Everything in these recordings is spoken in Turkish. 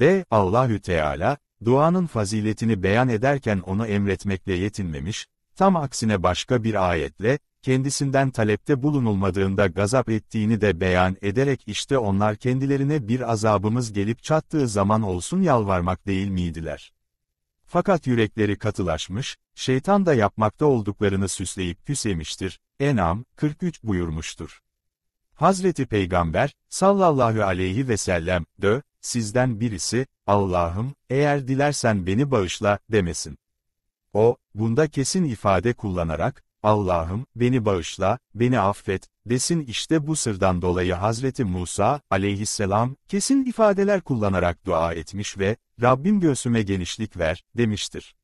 D. Allahü Teala, duanın faziletini beyan ederken onu emretmekle yetinmemiş, tam aksine başka bir ayetle, kendisinden talepte bulunulmadığında gazap ettiğini de beyan ederek işte onlar kendilerine bir azabımız gelip çattığı zaman olsun yalvarmak değil miydiler? Fakat yürekleri katılaşmış, şeytan da yapmakta olduklarını süsleyip küsemiştir, Enam 43 buyurmuştur. Hazreti Peygamber, sallallahu aleyhi ve sellem, dö, sizden birisi, Allah'ım, eğer dilersen beni bağışla, demesin. O, bunda kesin ifade kullanarak, Allah'ım, beni bağışla, beni affet, desin işte bu sırdan dolayı Hazreti Musa, aleyhisselam, kesin ifadeler kullanarak dua etmiş ve, Rabbim göğsüme genişlik ver, demiştir.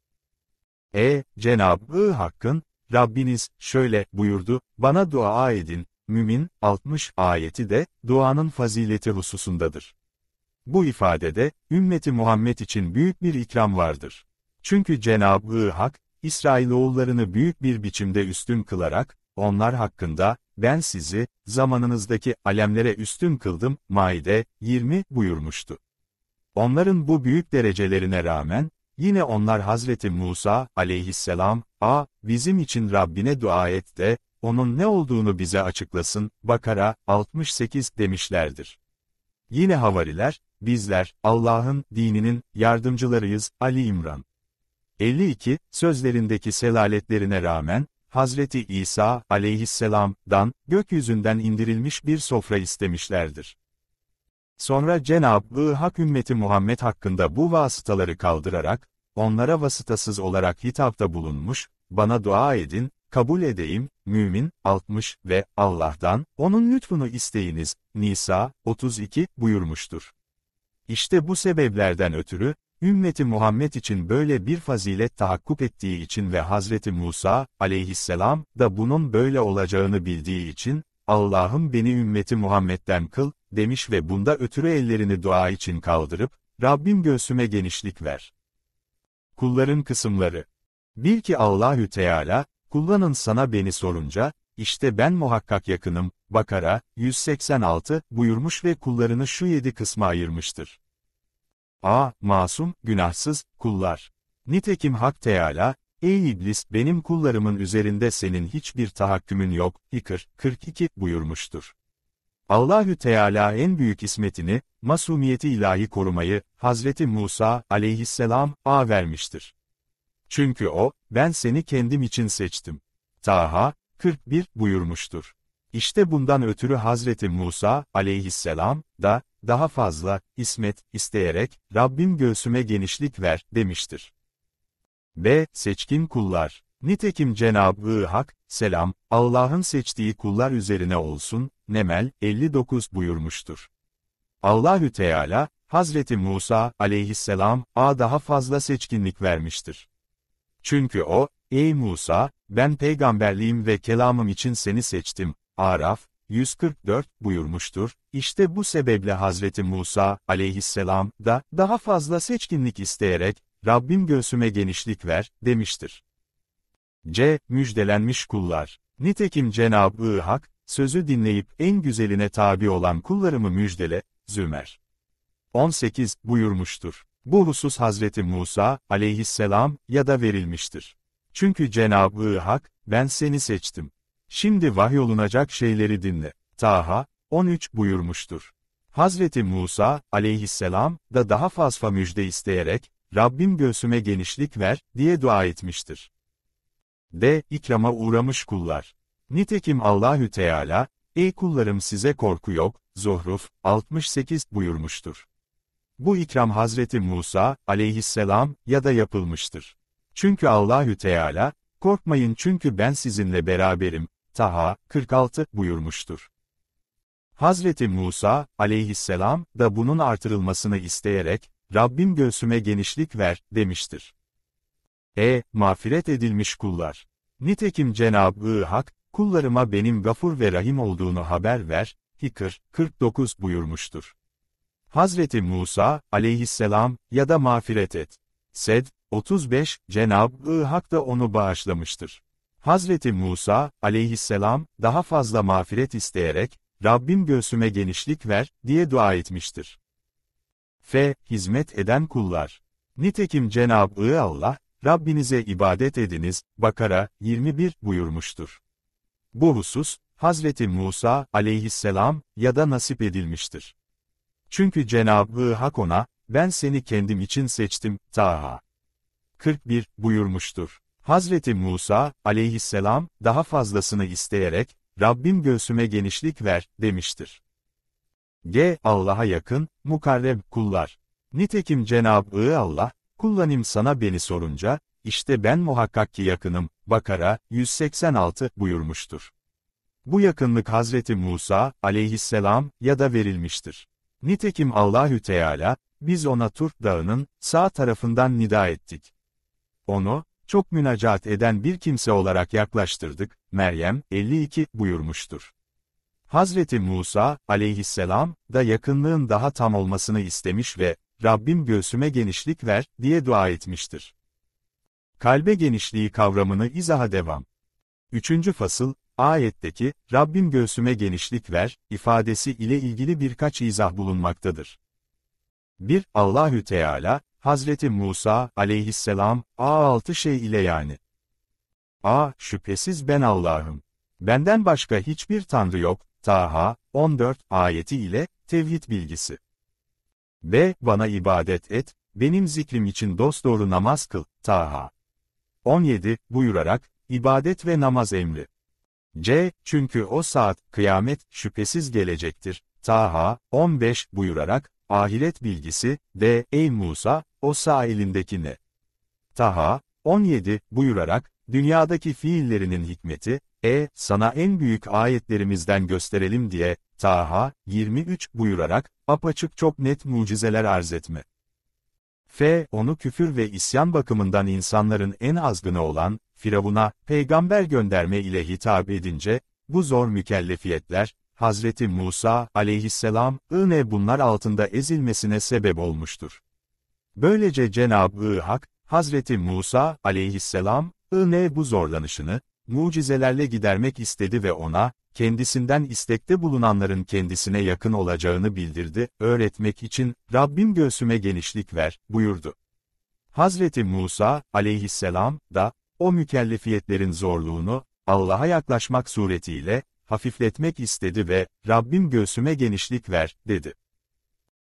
E, Cenab-ı Hakk'ın, Rabbiniz, şöyle, buyurdu, bana dua edin, Mümin, 60 ayeti de, duanın fazileti hususundadır. Bu ifadede, ümmeti Muhammed için büyük bir ikram vardır. Çünkü Cenab-ı Hak, İsrailoğullarını büyük bir biçimde üstün kılarak, onlar hakkında, ben sizi, zamanınızdaki alemlere üstün kıldım, Maide 20 buyurmuştu. Onların bu büyük derecelerine rağmen, yine onlar Hazreti Musa aleyhisselam, a, bizim için Rabbine dua et de, onun ne olduğunu bize açıklasın, Bakara 68 demişlerdir. Yine havariler, bizler, Allah'ın, dininin, yardımcılarıyız, Ali İmran. 52, sözlerindeki selaletlerine rağmen, Hazreti İsa, aleyhisselam'dan, gökyüzünden indirilmiş bir sofra istemişlerdir. Sonra Cenab-ı Hak ümmeti Muhammed hakkında bu vasıtaları kaldırarak, onlara vasıtasız olarak hitapta bulunmuş, bana dua edin, kabul edeyim, mümin, 60 ve Allah'tan, onun lütfunu isteyiniz, Nisa, 32, buyurmuştur. İşte bu sebeplerden ötürü, ümmeti Muhammed için böyle bir fazilet tahakkuk ettiği için ve Hazreti Musa, aleyhisselam, da bunun böyle olacağını bildiği için, Allah'ım beni ümmeti Muhammed'den kıl, demiş ve bunda ötürü ellerini dua için kaldırıp, Rabbim göğsüme genişlik ver. Kulların kısımları Bil ki Allahü Teala, kullanın sana beni sorunca, işte ben muhakkak yakınım, Bakara, 186, buyurmuş ve kullarını şu yedi kısma ayırmıştır. A. Masum, günahsız, kullar. Nitekim Hak Teala, Ey iblis benim kullarımın üzerinde senin hiçbir tahakkümün yok, İkır, 42 buyurmuştur. Allahü Teala en büyük ismetini, masumiyeti ilahi korumayı, Hazreti Musa aleyhisselam a vermiştir. Çünkü o, ben seni kendim için seçtim. Taha, 41 buyurmuştur. İşte bundan ötürü Hazreti Musa, aleyhisselam, da, daha fazla, ismet, isteyerek, Rabbim göğsüme genişlik ver, demiştir. B. Seçkin kullar. Nitekim Cenab-ı Hak, selam, Allah'ın seçtiği kullar üzerine olsun, Nemel 59 buyurmuştur. Allahü Teala, Hazreti Musa aleyhisselam, a daha fazla seçkinlik vermiştir. Çünkü o, ey Musa, ben peygamberliğim ve kelamım için seni seçtim, Araf, 144 buyurmuştur. İşte bu sebeple Hazreti Musa aleyhisselam da daha fazla seçkinlik isteyerek Rabbim göğsüme genişlik ver demiştir. C. Müjdelenmiş kullar. Nitekim Cenab-ı Hak, sözü dinleyip en güzeline tabi olan kullarımı müjdele, Zümer. 18 buyurmuştur. Bu husus Hazreti Musa aleyhisselam ya da verilmiştir. Çünkü Cenab-ı Hak, ben seni seçtim. Şimdi vahyolunacak şeyleri dinle. Taha, 13 buyurmuştur. Hazreti Musa, aleyhisselam, da daha fazla müjde isteyerek, Rabbim göğsüme genişlik ver, diye dua etmiştir. D. ikrama uğramış kullar. Nitekim Allahü Teala, ey kullarım size korku yok, Zuhruf, 68 buyurmuştur. Bu ikram Hazreti Musa, aleyhisselam, ya da yapılmıştır. Çünkü Allahü Teala, korkmayın çünkü ben sizinle beraberim, Taha 46 buyurmuştur. Hazreti Musa aleyhisselam da bunun artırılmasını isteyerek, Rabbim göğsüme genişlik ver demiştir. E, mağfiret edilmiş kullar. Nitekim Cenab-ı Hak, kullarıma benim gafur ve rahim olduğunu haber ver, Hikr 49 buyurmuştur. Hazreti Musa aleyhisselam ya da mağfiret et. Sed 35 Cenab-ı Hak da onu bağışlamıştır. Hazreti Musa, aleyhisselam, daha fazla mağfiret isteyerek, Rabbim göğsüme genişlik ver, diye dua etmiştir. F. Hizmet eden kullar. Nitekim Cenab-ı Allah, Rabbinize ibadet ediniz, Bakara 21 buyurmuştur. Bu husus, Hazreti Musa aleyhisselam ya da nasip edilmiştir. Çünkü Cenab-ı Hak ona, ben seni kendim için seçtim, Taha. 41 buyurmuştur. Hazreti Musa, aleyhisselam, daha fazlasını isteyerek, Rabbim göğsüme genişlik ver, demiştir. G. Allah'a yakın, mukarreb kullar. Nitekim Cenab-ı Allah, kullanım sana beni sorunca, işte ben muhakkak ki yakınım, Bakara, 186 buyurmuştur. Bu yakınlık Hazreti Musa, aleyhisselam, ya da verilmiştir. Nitekim Allahü Teala, biz ona Tur Dağı'nın, sağ tarafından nida ettik. Onu, çok münacat eden bir kimse olarak yaklaştırdık, Meryem 52 buyurmuştur. Hazreti Musa, aleyhisselam, da yakınlığın daha tam olmasını istemiş ve, Rabbim göğsüme genişlik ver, diye dua etmiştir. Kalbe genişliği kavramını izaha devam. Üçüncü fasıl, ayetteki, Rabbim göğsüme genişlik ver, ifadesi ile ilgili birkaç izah bulunmaktadır. 1. Allahü Teala, Hazreti Musa, aleyhisselam, a altı şey ile yani. A. Şüphesiz ben Allah'ım. Benden başka hiçbir tanrı yok, Taha, 14 ayeti ile, tevhid bilgisi. B. Bana ibadet et, benim zikrim için dosdoğru namaz kıl, Taha. 17. Buyurarak, ibadet ve namaz emri. C. Çünkü o saat, kıyamet, şüphesiz gelecektir, Taha, 15 buyurarak, Ahiret bilgisi, de, ey Musa, o sağ ne? Taha, 17, buyurarak, dünyadaki fiillerinin hikmeti, e, sana en büyük ayetlerimizden gösterelim diye, Taha, 23 buyurarak, apaçık çok net mucizeler arz etme. F. Onu küfür ve isyan bakımından insanların en azgını olan, Firavun'a, peygamber gönderme ile hitap edince, bu zor mükellefiyetler, Hazreti Musa aleyhisselam'ın ne bunlar altında ezilmesine sebep olmuştur. Böylece Cenab-ı Hak, Hazreti Musa ne bu zorlanışını, mucizelerle gidermek istedi ve ona, kendisinden istekte bulunanların kendisine yakın olacağını bildirdi, öğretmek için, Rabbim göğsüme genişlik ver, buyurdu. Hazreti Musa, aleyhisselam, da, o mükellefiyetlerin zorluğunu, Allah'a yaklaşmak suretiyle, hafifletmek istedi ve, Rabbim göğsüme genişlik ver, dedi.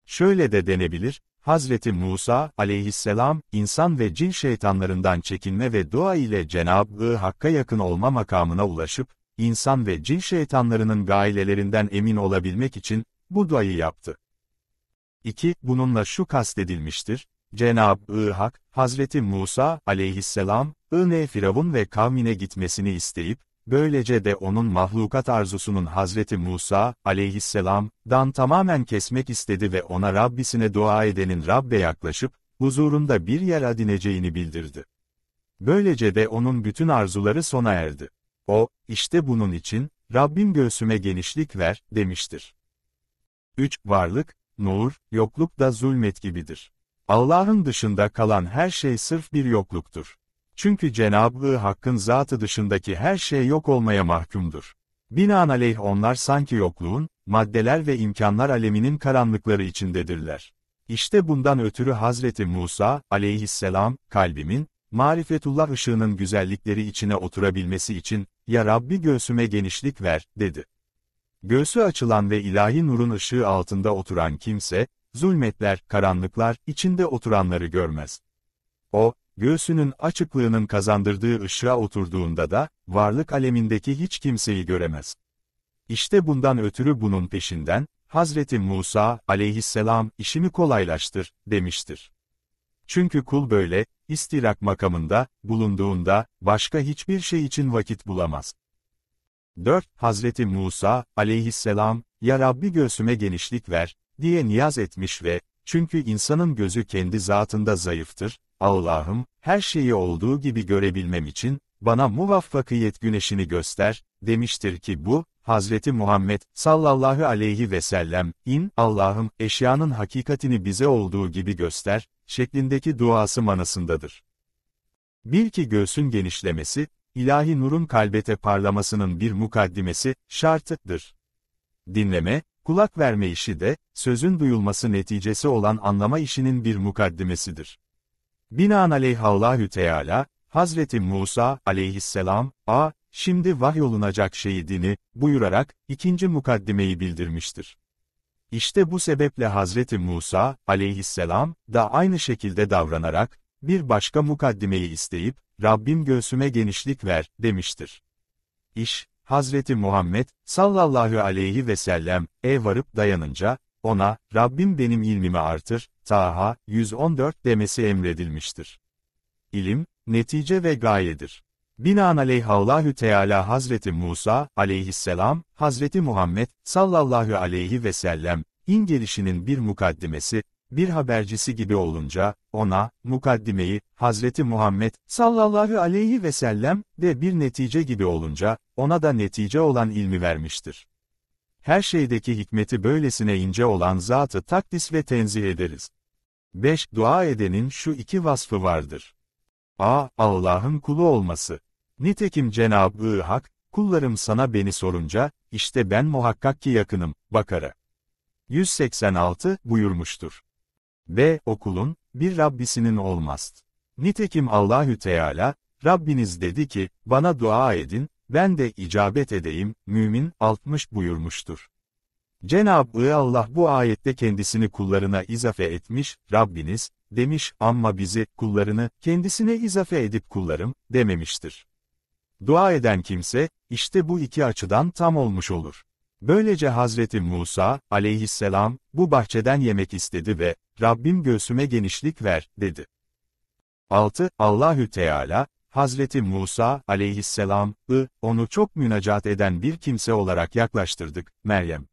Şöyle de denebilir, Hazreti Musa aleyhisselam, insan ve cin şeytanlarından çekinme ve dua ile Cenab-ı Hakk'a yakın olma makamına ulaşıp, insan ve cin şeytanlarının gailelerinden emin olabilmek için, bu duayı yaptı. 2. Bununla şu kastedilmiştir, Cenab-ı Hak, Hazreti Musa aleyhisselam, Ine Firavun ve kavmine gitmesini isteyip, böylece de onun mahlukat arzusunun Hazreti Musa, aleyhisselam, dan tamamen kesmek istedi ve ona Rabbisine dua edenin Rabbe yaklaşıp, huzurunda bir yer adineceğini bildirdi. Böylece de onun bütün arzuları sona erdi. O, işte bunun için, Rabbim göğsüme genişlik ver, demiştir. 3. Varlık, nur, yokluk da zulmet gibidir. Allah'ın dışında kalan her şey sırf bir yokluktur. Çünkü Cenab-ı Hakk'ın zatı dışındaki her şey yok olmaya mahkumdur. Binaenaleyh onlar sanki yokluğun, maddeler ve imkanlar aleminin karanlıkları içindedirler. İşte bundan ötürü Hazreti Musa, aleyhisselam, kalbimin, marifetullah ışığının güzellikleri içine oturabilmesi için, ya Rabbi göğsüme genişlik ver, dedi. Göğsü açılan ve ilahi nurun ışığı altında oturan kimse, zulmetler, karanlıklar, içinde oturanları görmez. O, Göğsünün açıklığının kazandırdığı ışığa oturduğunda da, varlık alemindeki hiç kimseyi göremez. İşte bundan ötürü bunun peşinden, Hazreti Musa aleyhisselam işimi kolaylaştır, demiştir. Çünkü kul böyle, istirak makamında, bulunduğunda, başka hiçbir şey için vakit bulamaz. 4. Hazreti Musa, aleyhisselam, Ya Rabbi göğsüme genişlik ver, diye niyaz etmiş ve, çünkü insanın gözü kendi zatında zayıftır, Allah'ım, her şeyi olduğu gibi görebilmem için, bana muvaffakiyet güneşini göster, demiştir ki bu, Hazreti Muhammed sallallahu aleyhi ve sellem, in Allah'ım eşyanın hakikatini bize olduğu gibi göster, şeklindeki duası manasındadır. Bil ki göğsün genişlemesi, ilahi nurun kalbete parlamasının bir mukaddimesi, şartıdır. Dinleme, kulak verme işi de, sözün duyulması neticesi olan anlama işinin bir mukaddimesidir. Binaenaleyh Allahü Teala, Hazreti Musa aleyhisselam, a, şimdi vahyolunacak şeydini, buyurarak, ikinci mukaddimeyi bildirmiştir. İşte bu sebeple Hazreti Musa aleyhisselam da aynı şekilde davranarak, bir başka mukaddimeyi isteyip, Rabbim göğsüme genişlik ver, demiştir. İş, Hazreti Muhammed sallallahu aleyhi ve sellem, e varıp dayanınca, ona, Rabbim benim ilmimi artır, Taha, 114 demesi emredilmiştir. İlim, netice ve gayedir. Binaenaleyh Allahü Teala Hazreti Musa aleyhisselam, Hazreti Muhammed sallallahu aleyhi ve sellem, in gelişinin bir mukaddimesi, bir habercisi gibi olunca, ona, mukaddimeyi, Hazreti Muhammed sallallahu aleyhi ve sellem de bir netice gibi olunca, ona da netice olan ilmi vermiştir her şeydeki hikmeti böylesine ince olan zatı takdis ve tenzih ederiz. 5. Dua edenin şu iki vasfı vardır. A. Allah'ın kulu olması. Nitekim Cenab-ı Hak, kullarım sana beni sorunca, işte ben muhakkak ki yakınım, Bakara. 186 buyurmuştur. B. Okulun, bir Rabbisinin olmaz. Nitekim Allahü Teala, Rabbiniz dedi ki, bana dua edin, ben de icabet edeyim, mümin 60 buyurmuştur. Cenab-ı Allah bu ayette kendisini kullarına izafe etmiş, Rabbiniz, demiş ama bizi, kullarını, kendisine izafe edip kullarım, dememiştir. Dua eden kimse, işte bu iki açıdan tam olmuş olur. Böylece Hazreti Musa, aleyhisselam, bu bahçeden yemek istedi ve, Rabbim göğsüme genişlik ver, dedi. 6. Allahü Teala, Hazreti Musa aleyhisselam, ı, onu çok münacat eden bir kimse olarak yaklaştırdık, Meryem.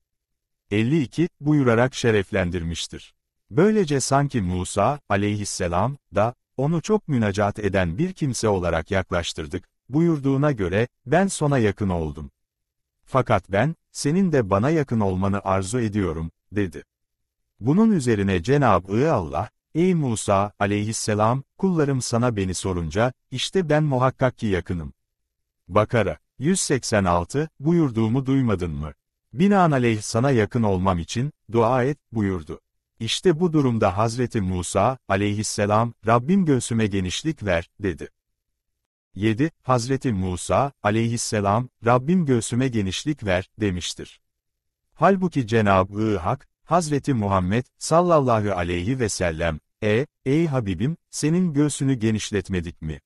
52, buyurarak şereflendirmiştir. Böylece sanki Musa, aleyhisselam, da, onu çok münacat eden bir kimse olarak yaklaştırdık, buyurduğuna göre, ben sona yakın oldum. Fakat ben, senin de bana yakın olmanı arzu ediyorum, dedi. Bunun üzerine Cenab-ı Allah, Ey Musa, aleyhisselam, kullarım sana beni sorunca, işte ben muhakkak ki yakınım. Bakara, 186, buyurduğumu duymadın mı? Binaenaleyh sana yakın olmam için, dua et, buyurdu. İşte bu durumda Hazreti Musa, aleyhisselam, Rabbim göğsüme genişlik ver, dedi. 7. Hazreti Musa, aleyhisselam, Rabbim göğsüme genişlik ver, demiştir. Halbuki Cenab-ı Hak, Hazreti Muhammed, sallallahu aleyhi ve sellem, e, ey Habibim, senin göğsünü genişletmedik mi?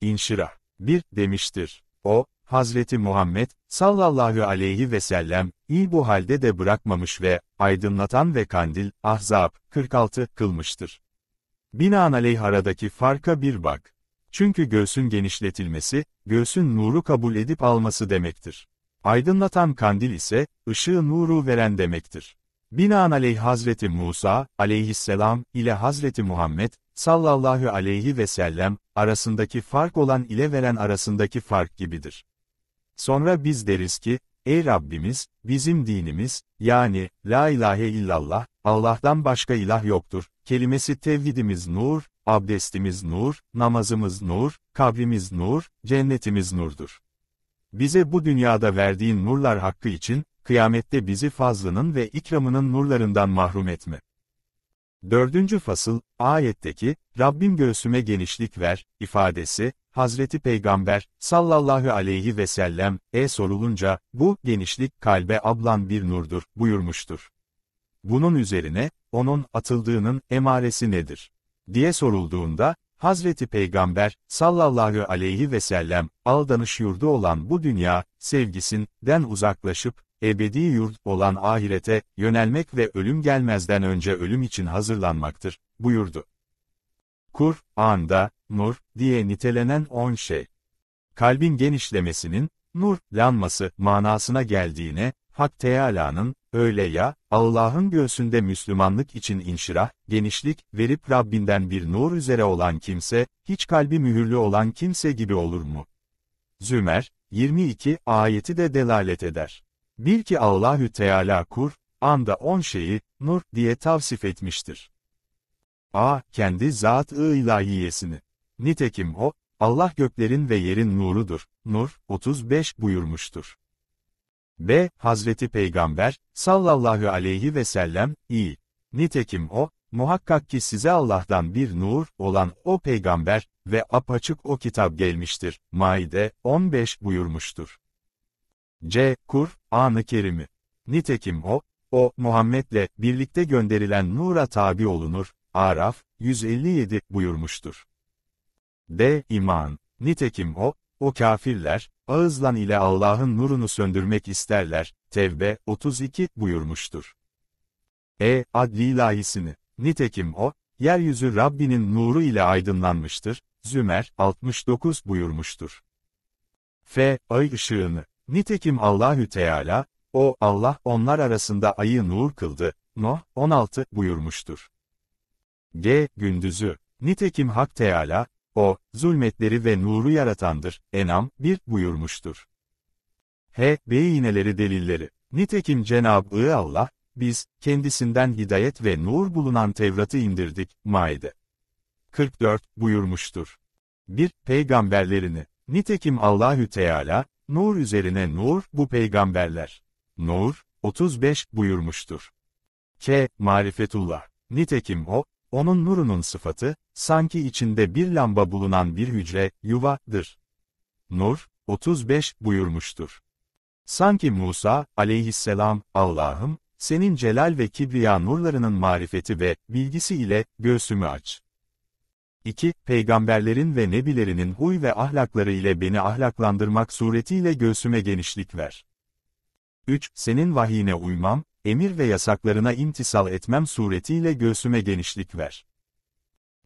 İnşirah bir demiştir. O, Hazreti Muhammed sallallahu aleyhi ve sellem, iyi bu halde de bırakmamış ve aydınlatan ve kandil, ahzab 46 kılmıştır. Binaenaleyh aradaki farka bir bak. Çünkü göğsün genişletilmesi, göğsün nuru kabul edip alması demektir. Aydınlatan kandil ise, ışığı nuru veren demektir. Binaenaleyh Hazreti Musa, aleyhisselam, ile Hazreti Muhammed, sallallahu aleyhi ve sellem, arasındaki fark olan ile veren arasındaki fark gibidir. Sonra biz deriz ki, Ey Rabbimiz, bizim dinimiz, yani, La ilahe illallah, Allah'tan başka ilah yoktur, kelimesi tevhidimiz nur, abdestimiz nur, namazımız nur, kabrimiz nur, cennetimiz nurdur. Bize bu dünyada verdiğin nurlar hakkı için, kıyamette bizi fazlının ve ikramının nurlarından mahrum etme. Dördüncü fasıl, ayetteki, Rabbim göğsüme genişlik ver, ifadesi, Hazreti Peygamber, sallallahu aleyhi ve sellem, e sorulunca, bu, genişlik kalbe ablan bir nurdur, buyurmuştur. Bunun üzerine, onun atıldığının emaresi nedir? diye sorulduğunda, Hazreti Peygamber, sallallahu aleyhi ve sellem, aldanış yurdu olan bu dünya, sevgisinden uzaklaşıp, ebedi yurt olan ahirete yönelmek ve ölüm gelmezden önce ölüm için hazırlanmaktır, buyurdu. Kur'an'da, nur, diye nitelenen on şey. Kalbin genişlemesinin, nur, lanması manasına geldiğine, Hak Teâlâ'nın, öyle ya, Allah'ın göğsünde Müslümanlık için inşirah, genişlik verip Rabbinden bir nur üzere olan kimse, hiç kalbi mühürlü olan kimse gibi olur mu? Zümer, 22 ayeti de delalet eder. Bil ki Allahü Teala kur, anda on şeyi, nur diye tavsif etmiştir. A. Kendi zat-ı ilahiyesini. Nitekim o, Allah göklerin ve yerin nurudur, Nur 35 buyurmuştur. B. Hazreti Peygamber, sallallahu aleyhi ve sellem, i. Nitekim o, muhakkak ki size Allah'tan bir nur olan o peygamber ve apaçık o kitap gelmiştir, Maide 15 buyurmuştur. C. Kur'an-ı Kerim'i. Nitekim o, o, Muhammed'le birlikte gönderilen nura tabi olunur, Araf, 157 buyurmuştur. D. İman. Nitekim o, o kafirler, ağızlan ile Allah'ın nurunu söndürmek isterler, Tevbe 32 buyurmuştur. E. Adli ilahisini. Nitekim o, yeryüzü Rabbinin nuru ile aydınlanmıştır, Zümer 69 buyurmuştur. F. Ay ışığını. Nitekim Allahü Teala, o Allah onlar arasında ayı nur kıldı, Noh 16 buyurmuştur. G. Gündüzü, nitekim Hak Teala, o, zulmetleri ve nuru yaratandır, Enam 1 buyurmuştur. H. Beyineleri delilleri, nitekim Cenab-ı Allah, biz, kendisinden hidayet ve nur bulunan Tevrat'ı indirdik, Maide. 44 buyurmuştur. 1. Peygamberlerini, nitekim Allahü Teala, Nur üzerine nur, bu peygamberler. Nur, 35 buyurmuştur. K. Marifetullah. Nitekim o, onun nurunun sıfatı, sanki içinde bir lamba bulunan bir hücre, yuvadır. Nur, 35 buyurmuştur. Sanki Musa, aleyhisselam, Allah'ım, senin celal ve kibriya nurlarının marifeti ve bilgisi ile göğsümü aç. 2. Peygamberlerin ve nebilerinin huy ve ahlakları ile beni ahlaklandırmak suretiyle göğsüme genişlik ver. 3. Senin vahiyine uymam, emir ve yasaklarına imtisal etmem suretiyle göğsüme genişlik ver.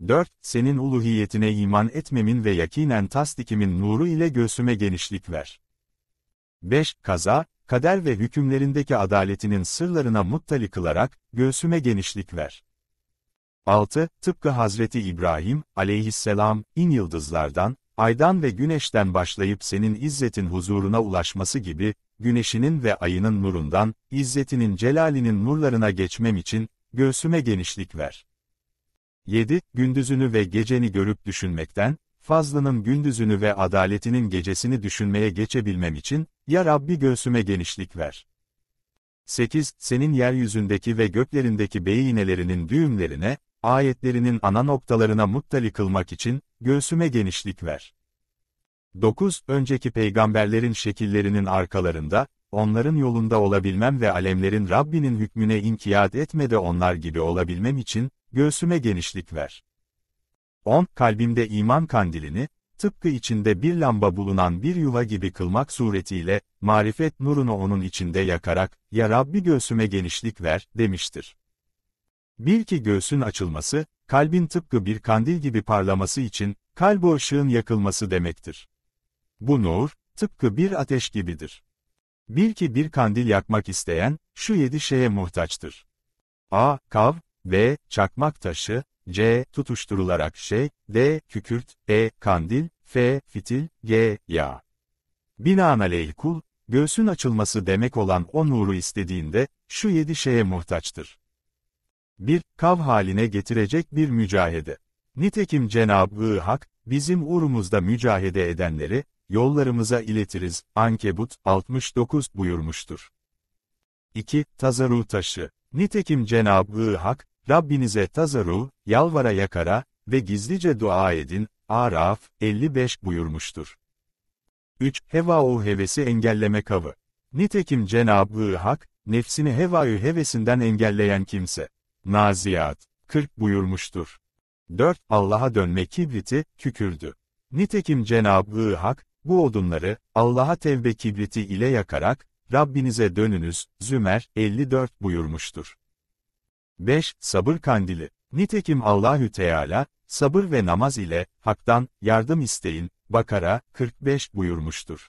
4. Senin uluhiyetine iman etmemin ve yakinen tasdikimin nuru ile göğsüme genişlik ver. 5. Kaza, kader ve hükümlerindeki adaletinin sırlarına muttali kılarak, göğsüme genişlik ver. 6. Tıpkı Hazreti İbrahim, aleyhisselam, in yıldızlardan, aydan ve güneşten başlayıp senin izzetin huzuruna ulaşması gibi, güneşinin ve ayının nurundan, izzetinin celalinin nurlarına geçmem için, göğsüme genişlik ver. 7. Gündüzünü ve geceni görüp düşünmekten, fazlının gündüzünü ve adaletinin gecesini düşünmeye geçebilmem için, ya Rabbi göğsüme genişlik ver. 8. Senin yeryüzündeki ve göklerindeki beyinelerinin düğümlerine, ayetlerinin ana noktalarına muttali kılmak için, göğsüme genişlik ver. 9. Önceki peygamberlerin şekillerinin arkalarında, onların yolunda olabilmem ve alemlerin Rabbinin hükmüne inkiyat etmede onlar gibi olabilmem için, göğsüme genişlik ver. 10. Kalbimde iman kandilini, tıpkı içinde bir lamba bulunan bir yuva gibi kılmak suretiyle, marifet nurunu onun içinde yakarak, ya Rabbi göğsüme genişlik ver, demiştir. Bil ki göğsün açılması, kalbin tıpkı bir kandil gibi parlaması için, kalbu ışığın yakılması demektir. Bu nur, tıpkı bir ateş gibidir. Bil ki bir kandil yakmak isteyen, şu yedi şeye muhtaçtır. A. Kav, B. Çakmak taşı, C. Tutuşturularak şey, D. Kükürt, E. Kandil, F. Fitil, G. Yağ. Binaenaleyh kul, göğsün açılması demek olan o nuru istediğinde, şu yedi şeye muhtaçtır bir kav haline getirecek bir mücahede. Nitekim Cenab-ı Hak, bizim uğrumuzda mücahede edenleri, yollarımıza iletiriz, Ankebut 69 buyurmuştur. 2. Tazaru taşı. Nitekim Cenab-ı Hak, Rabbinize tazaru, yalvara yakara ve gizlice dua edin, Araf 55 buyurmuştur. 3. Heva'u hevesi engelleme kavı. Nitekim Cenab-ı Hak, nefsini hevayı hevesinden engelleyen kimse, Naziat 40 buyurmuştur. 4. Allah'a dönme kibriti, kükürdü. Nitekim Cenab-ı Hak, bu odunları, Allah'a tevbe kibriti ile yakarak, Rabbinize dönünüz, Zümer 54 buyurmuştur. 5. Sabır kandili. Nitekim Allahü Teala, sabır ve namaz ile, haktan, yardım isteyin, Bakara 45 buyurmuştur.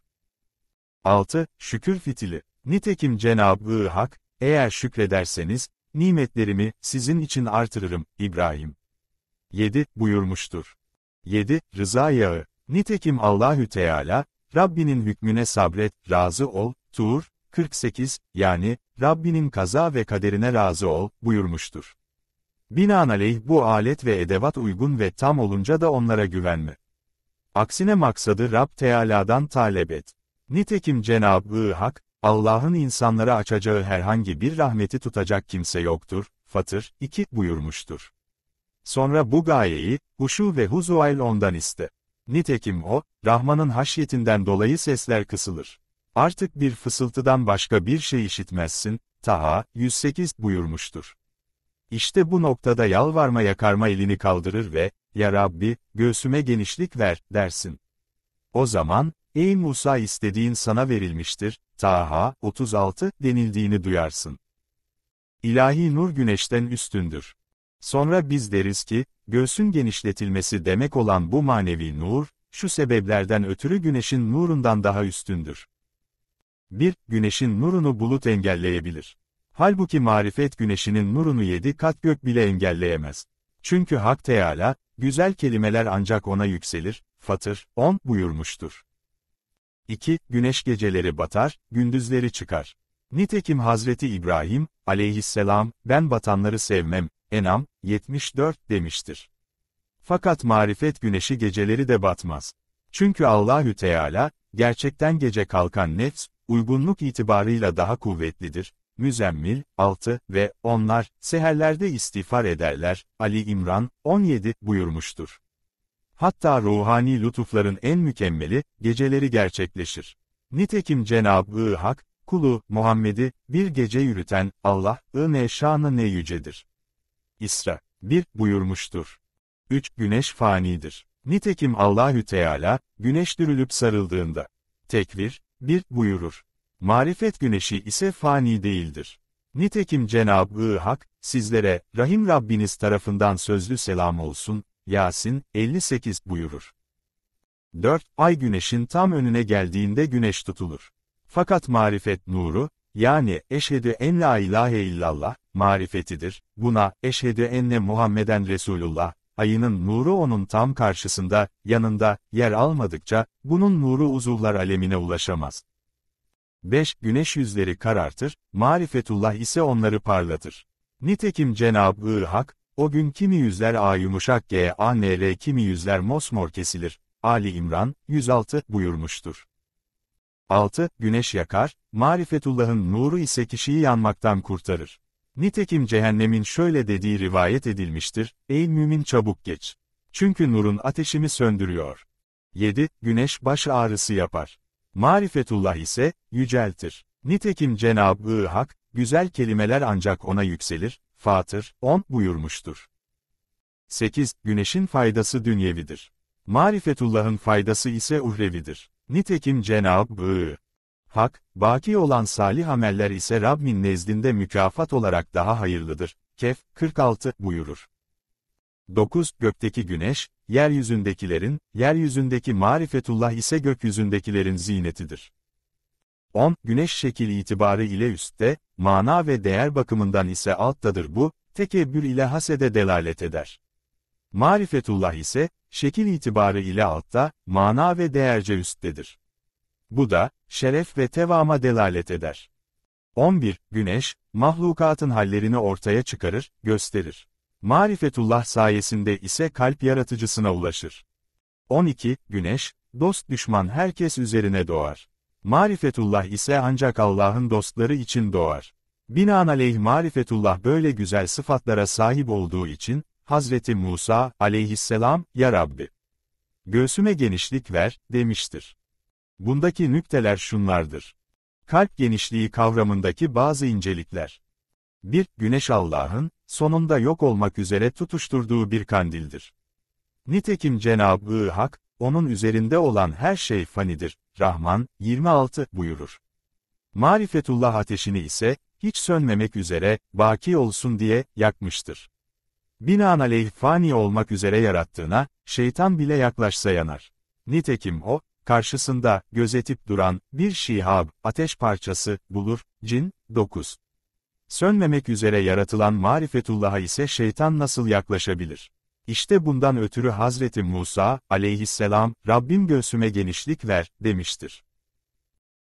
6. Şükür fitili. Nitekim Cenab-ı Hak, eğer şükrederseniz, Nimetlerimi, sizin için artırırım, İbrahim. 7. buyurmuştur. 7. Rıza yağı. Nitekim Allahü Teala, Rabbinin hükmüne sabret, razı ol, Tur, 48, yani, Rabbinin kaza ve kaderine razı ol, buyurmuştur. Binaenaleyh bu alet ve edevat uygun ve tam olunca da onlara güvenme. Aksine maksadı Rab Teala'dan talep et. Nitekim Cenab-ı Hak, Allah'ın insanlara açacağı herhangi bir rahmeti tutacak kimse yoktur, Fatır 2 buyurmuştur. Sonra bu gayeyi, huşu ve huzuayl ondan iste. Nitekim o, Rahman'ın haşyetinden dolayı sesler kısılır. Artık bir fısıltıdan başka bir şey işitmezsin, Taha 108 buyurmuştur. İşte bu noktada yalvarma yakarma elini kaldırır ve, Ya Rabbi, göğsüme genişlik ver, dersin. O zaman, Ey Musa istediğin sana verilmiştir, Taha 36 denildiğini duyarsın. İlahi nur güneşten üstündür. Sonra biz deriz ki, göğsün genişletilmesi demek olan bu manevi nur, şu sebeplerden ötürü güneşin nurundan daha üstündür. 1. Güneşin nurunu bulut engelleyebilir. Halbuki marifet güneşinin nurunu yedi kat gök bile engelleyemez. Çünkü Hak Teala, güzel kelimeler ancak ona yükselir, Fatır 10 buyurmuştur. 2. Güneş geceleri batar, gündüzleri çıkar. Nitekim Hazreti İbrahim, aleyhisselam, ben batanları sevmem, Enam, 74 demiştir. Fakat marifet güneşi geceleri de batmaz. Çünkü Allahü Teala, gerçekten gece kalkan nefs, uygunluk itibarıyla daha kuvvetlidir. Müzemmil, 6 ve onlar, seherlerde istiğfar ederler, Ali İmran, 17 buyurmuştur. Hatta ruhani lütufların en mükemmeli, geceleri gerçekleşir. Nitekim Cenab-ı Hak, kulu, Muhammed'i, bir gece yürüten, allah ne şanı ne yücedir. İsra 1 buyurmuştur. 3. Güneş fanidir. Nitekim Allahü Teala, güneş dürülüp sarıldığında, tekvir, 1 buyurur. Marifet güneşi ise fani değildir. Nitekim Cenab-ı Hak, sizlere, Rahim Rabbiniz tarafından sözlü selam olsun, Yasin 58 buyurur. 4. Ay güneşin tam önüne geldiğinde güneş tutulur. Fakat marifet nuru, yani eşhedü en la ilahe illallah, marifetidir, buna eşhedü enne Muhammeden Resulullah, ayının nuru onun tam karşısında, yanında, yer almadıkça, bunun nuru uzuvlar alemine ulaşamaz. 5. Güneş yüzleri karartır, marifetullah ise onları parlatır. Nitekim Cenab-ı Hak, o gün kimi yüzler A yumuşak G A N L kimi yüzler mosmor kesilir. Ali İmran 106 buyurmuştur. 6. Güneş yakar, marifetullahın nuru ise kişiyi yanmaktan kurtarır. Nitekim cehennemin şöyle dediği rivayet edilmiştir, ey mümin çabuk geç. Çünkü nurun ateşimi söndürüyor. 7. Güneş baş ağrısı yapar. Marifetullah ise, yüceltir. Nitekim Cenab-ı Hak, güzel kelimeler ancak ona yükselir, Fatır 10 buyurmuştur. 8. Güneşin faydası dünyevidir. Marifetullah'ın faydası ise uhrevidir. Nitekim Cenab-ı Hak, baki olan salih ameller ise Rabbin nezdinde mükafat olarak daha hayırlıdır. Kef 46 buyurur. 9. Gökteki güneş, yeryüzündekilerin, yeryüzündeki marifetullah ise gökyüzündekilerin zinetidir. 10. Güneş şekil itibarı ile üstte, mana ve değer bakımından ise alttadır bu, tekebbür ile hasede delalet eder. Marifetullah ise, şekil itibarı ile altta, mana ve değerce üsttedir. Bu da, şeref ve tevama delalet eder. 11. Güneş, mahlukatın hallerini ortaya çıkarır, gösterir. Marifetullah sayesinde ise kalp yaratıcısına ulaşır. 12. Güneş, dost düşman herkes üzerine doğar. Marifetullah ise ancak Allah'ın dostları için doğar. Binaenaleyh marifetullah böyle güzel sıfatlara sahip olduğu için, Hazreti Musa aleyhisselam, Ya Rabbi! Göğsüme genişlik ver, demiştir. Bundaki nükteler şunlardır. Kalp genişliği kavramındaki bazı incelikler. 1. Güneş Allah'ın, sonunda yok olmak üzere tutuşturduğu bir kandildir. Nitekim Cenab-ı Hak, onun üzerinde olan her şey fanidir. Rahman 26 buyurur. Marifetullah ateşini ise, hiç sönmemek üzere, baki olsun diye, yakmıştır. Binaenaleyh fani olmak üzere yarattığına, şeytan bile yaklaşsa yanar. Nitekim o, karşısında, gözetip duran, bir şihab, ateş parçası, bulur, cin, 9. Sönmemek üzere yaratılan marifetullah'a ise şeytan nasıl yaklaşabilir? İşte bundan ötürü Hazreti Musa, aleyhisselam, Rabbim göğsüme genişlik ver, demiştir.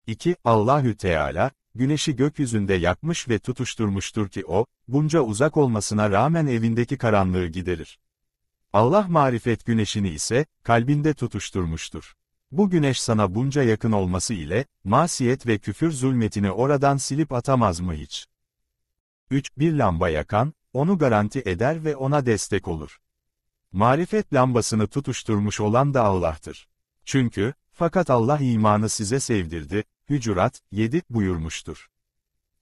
2. Allahü Teala, güneşi gökyüzünde yakmış ve tutuşturmuştur ki o, bunca uzak olmasına rağmen evindeki karanlığı giderir. Allah marifet güneşini ise, kalbinde tutuşturmuştur. Bu güneş sana bunca yakın olması ile, masiyet ve küfür zulmetini oradan silip atamaz mı hiç? 3. Bir lamba yakan, onu garanti eder ve ona destek olur. Marifet lambasını tutuşturmuş olan da Allah'tır. Çünkü, fakat Allah imanı size sevdirdi, Hücurat 7 buyurmuştur.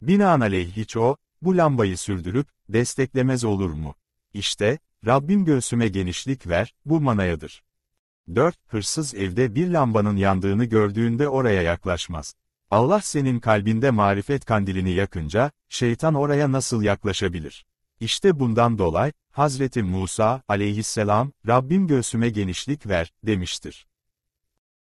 Binaenaleyh hiç o, bu lambayı sürdürüp, desteklemez olur mu? İşte, Rabbim göğsüme genişlik ver, bu manayadır. 4. Hırsız evde bir lambanın yandığını gördüğünde oraya yaklaşmaz. Allah senin kalbinde marifet kandilini yakınca, şeytan oraya nasıl yaklaşabilir? İşte bundan dolayı, Hazreti Musa aleyhisselam, Rabbim göğsüme genişlik ver, demiştir.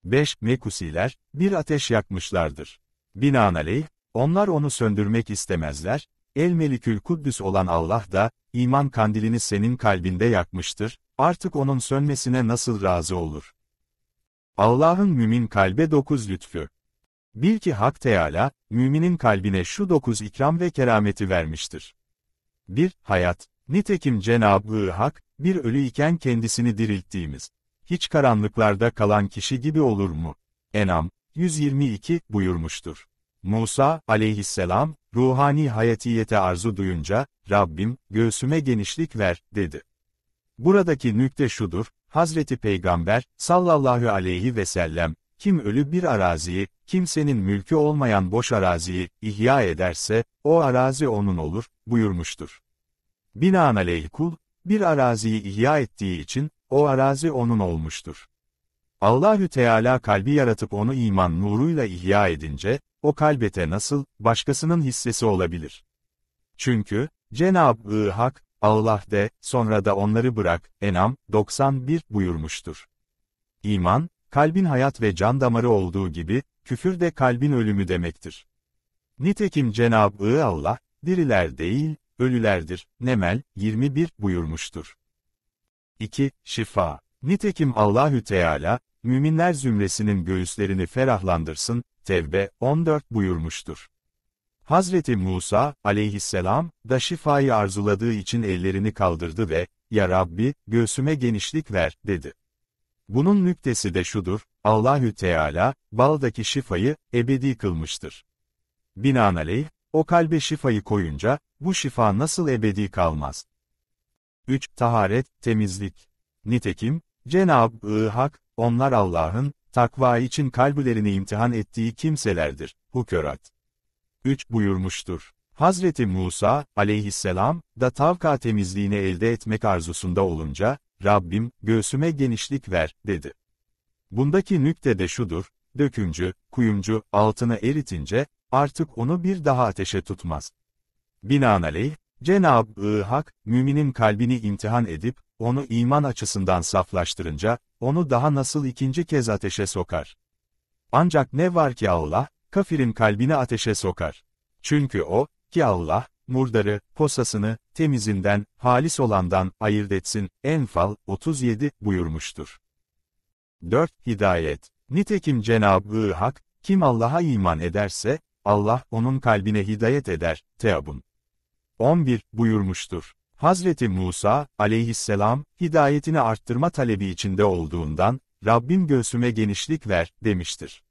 5. Mekusiler, bir ateş yakmışlardır. Binaenaleyh, onlar onu söndürmek istemezler, El Melikül Kuddüs olan Allah da, iman kandilini senin kalbinde yakmıştır, artık onun sönmesine nasıl razı olur? Allah'ın mümin kalbe dokuz lütfü. Bil ki Hak Teala, müminin kalbine şu dokuz ikram ve kerameti vermiştir bir hayat, nitekim Cenab-ı Hak, bir ölü iken kendisini dirilttiğimiz, hiç karanlıklarda kalan kişi gibi olur mu? Enam, 122 buyurmuştur. Musa aleyhisselam, ruhani hayatiyete arzu duyunca, Rabbim, göğsüme genişlik ver, dedi. Buradaki nükte şudur, Hazreti Peygamber, sallallahu aleyhi ve sellem, kim ölü bir araziyi, kimsenin mülkü olmayan boş araziyi, ihya ederse, o arazi onun olur, buyurmuştur. Binaenaleyh kul, bir araziyi ihya ettiği için, o arazi onun olmuştur. Allahü Teala kalbi yaratıp onu iman nuruyla ihya edince, o kalbete nasıl, başkasının hissesi olabilir? Çünkü, Cenab-ı Hak, Allah de, sonra da onları bırak, Enam, 91 buyurmuştur. İman, kalbin hayat ve can damarı olduğu gibi, küfür de kalbin ölümü demektir. Nitekim Cenab-ı Allah, diriler değil, ölülerdir, Nemel 21 buyurmuştur. 2. Şifa Nitekim Allahü Teala, müminler zümresinin göğüslerini ferahlandırsın, Tevbe 14 buyurmuştur. Hazreti Musa, aleyhisselam, da şifayı arzuladığı için ellerini kaldırdı ve, Ya Rabbi, göğsüme genişlik ver, dedi. Bunun nüktesi de şudur, Allahü Teala, baldaki şifayı, ebedi kılmıştır. Binaenaleyh, o kalbe şifayı koyunca, bu şifa nasıl ebedi kalmaz? 3. Taharet, temizlik. Nitekim, Cenab-ı Hak, onlar Allah'ın, takva için kalbülerini imtihan ettiği kimselerdir. Hukörat. 3 buyurmuştur. Hazreti Musa, aleyhisselam, da tavka temizliğini elde etmek arzusunda olunca, Rabbim, göğsüme genişlik ver, dedi. Bundaki nükte de şudur, döküncü, kuyumcu, altını eritince, artık onu bir daha ateşe tutmaz. Binaenaleyh, Cenab-ı Hak, müminin kalbini imtihan edip, onu iman açısından saflaştırınca, onu daha nasıl ikinci kez ateşe sokar. Ancak ne var ki Allah, kafirin kalbini ateşe sokar. Çünkü o, ki Allah, murdarı, posasını, temizinden, halis olandan ayırt etsin, Enfal 37 buyurmuştur. 4. Hidayet Nitekim Cenab-ı Hak, kim Allah'a iman ederse, Allah onun kalbine hidayet eder, Teabun. 11 buyurmuştur. Hazreti Musa, aleyhisselam, hidayetini arttırma talebi içinde olduğundan, Rabbim göğsüme genişlik ver, demiştir.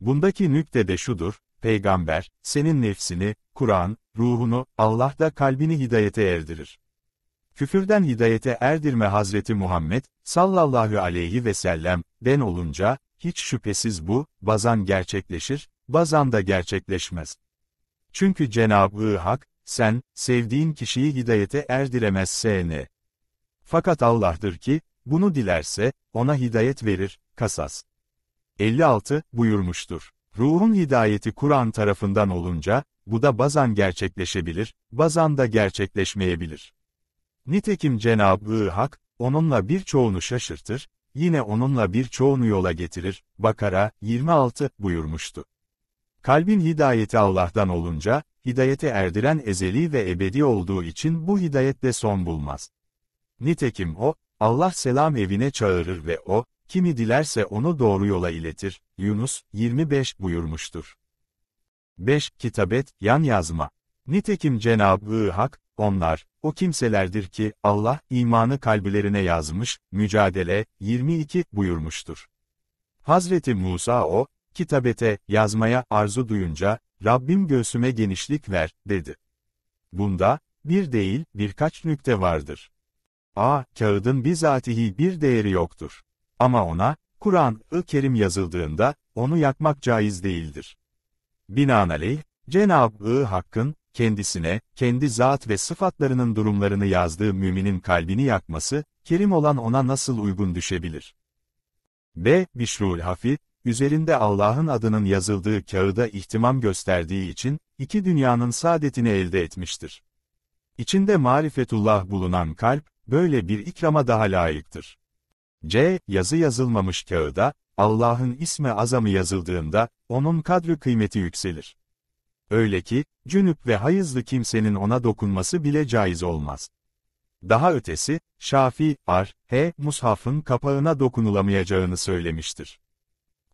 Bundaki nükte de şudur, Peygamber, senin nefsini, Kur'an, ruhunu, Allah da kalbini hidayete erdirir. Küfürden hidayete erdirme Hazreti Muhammed, sallallahu aleyhi ve sellem, den olunca, hiç şüphesiz bu, bazan gerçekleşir, bazan da gerçekleşmez. Çünkü Cenab-ı Hak, sen, sevdiğin kişiyi hidayete ne? Fakat Allah'tır ki, bunu dilerse, ona hidayet verir, kasas. 56, buyurmuştur. Ruhun hidayeti Kur'an tarafından olunca, bu da bazan gerçekleşebilir, bazan da gerçekleşmeyebilir. Nitekim Cenab-ı Hak, onunla birçoğunu şaşırtır, yine onunla birçoğunu yola getirir, Bakara 26 buyurmuştu. Kalbin hidayeti Allah'tan olunca, hidayete erdiren ezeli ve ebedi olduğu için bu hidayet de son bulmaz. Nitekim o, Allah selam evine çağırır ve o, Kimi dilerse onu doğru yola iletir. Yunus 25 buyurmuştur. 5. Kitabet, yan yazma. Nitekim Cenab-ı Hak, onlar, o kimselerdir ki, Allah, imanı kalbilerine yazmış, mücadele, 22, buyurmuştur. Hazreti Musa o, kitabete, yazmaya arzu duyunca, Rabbim göğsüme genişlik ver, dedi. Bunda, bir değil, birkaç nükte vardır. A. Kağıdın bizatihi bir değeri yoktur. Ama ona, Kur'an-ı Kerim yazıldığında, onu yakmak caiz değildir. Binaenaleyh, Cenab-ı Hakk'ın, kendisine, kendi zat ve sıfatlarının durumlarını yazdığı müminin kalbini yakması, kerim olan ona nasıl uygun düşebilir? B. Bişrul Hafi, üzerinde Allah'ın adının yazıldığı kağıda ihtimam gösterdiği için, iki dünyanın saadetini elde etmiştir. İçinde marifetullah bulunan kalp, böyle bir ikrama daha layıktır. C. Yazı yazılmamış kağıda, Allah'ın ismi azamı yazıldığında, onun kadri kıymeti yükselir. Öyle ki, cünüp ve hayızlı kimsenin ona dokunması bile caiz olmaz. Daha ötesi, Şafi, Ar, He, Mushaf'ın kapağına dokunulamayacağını söylemiştir.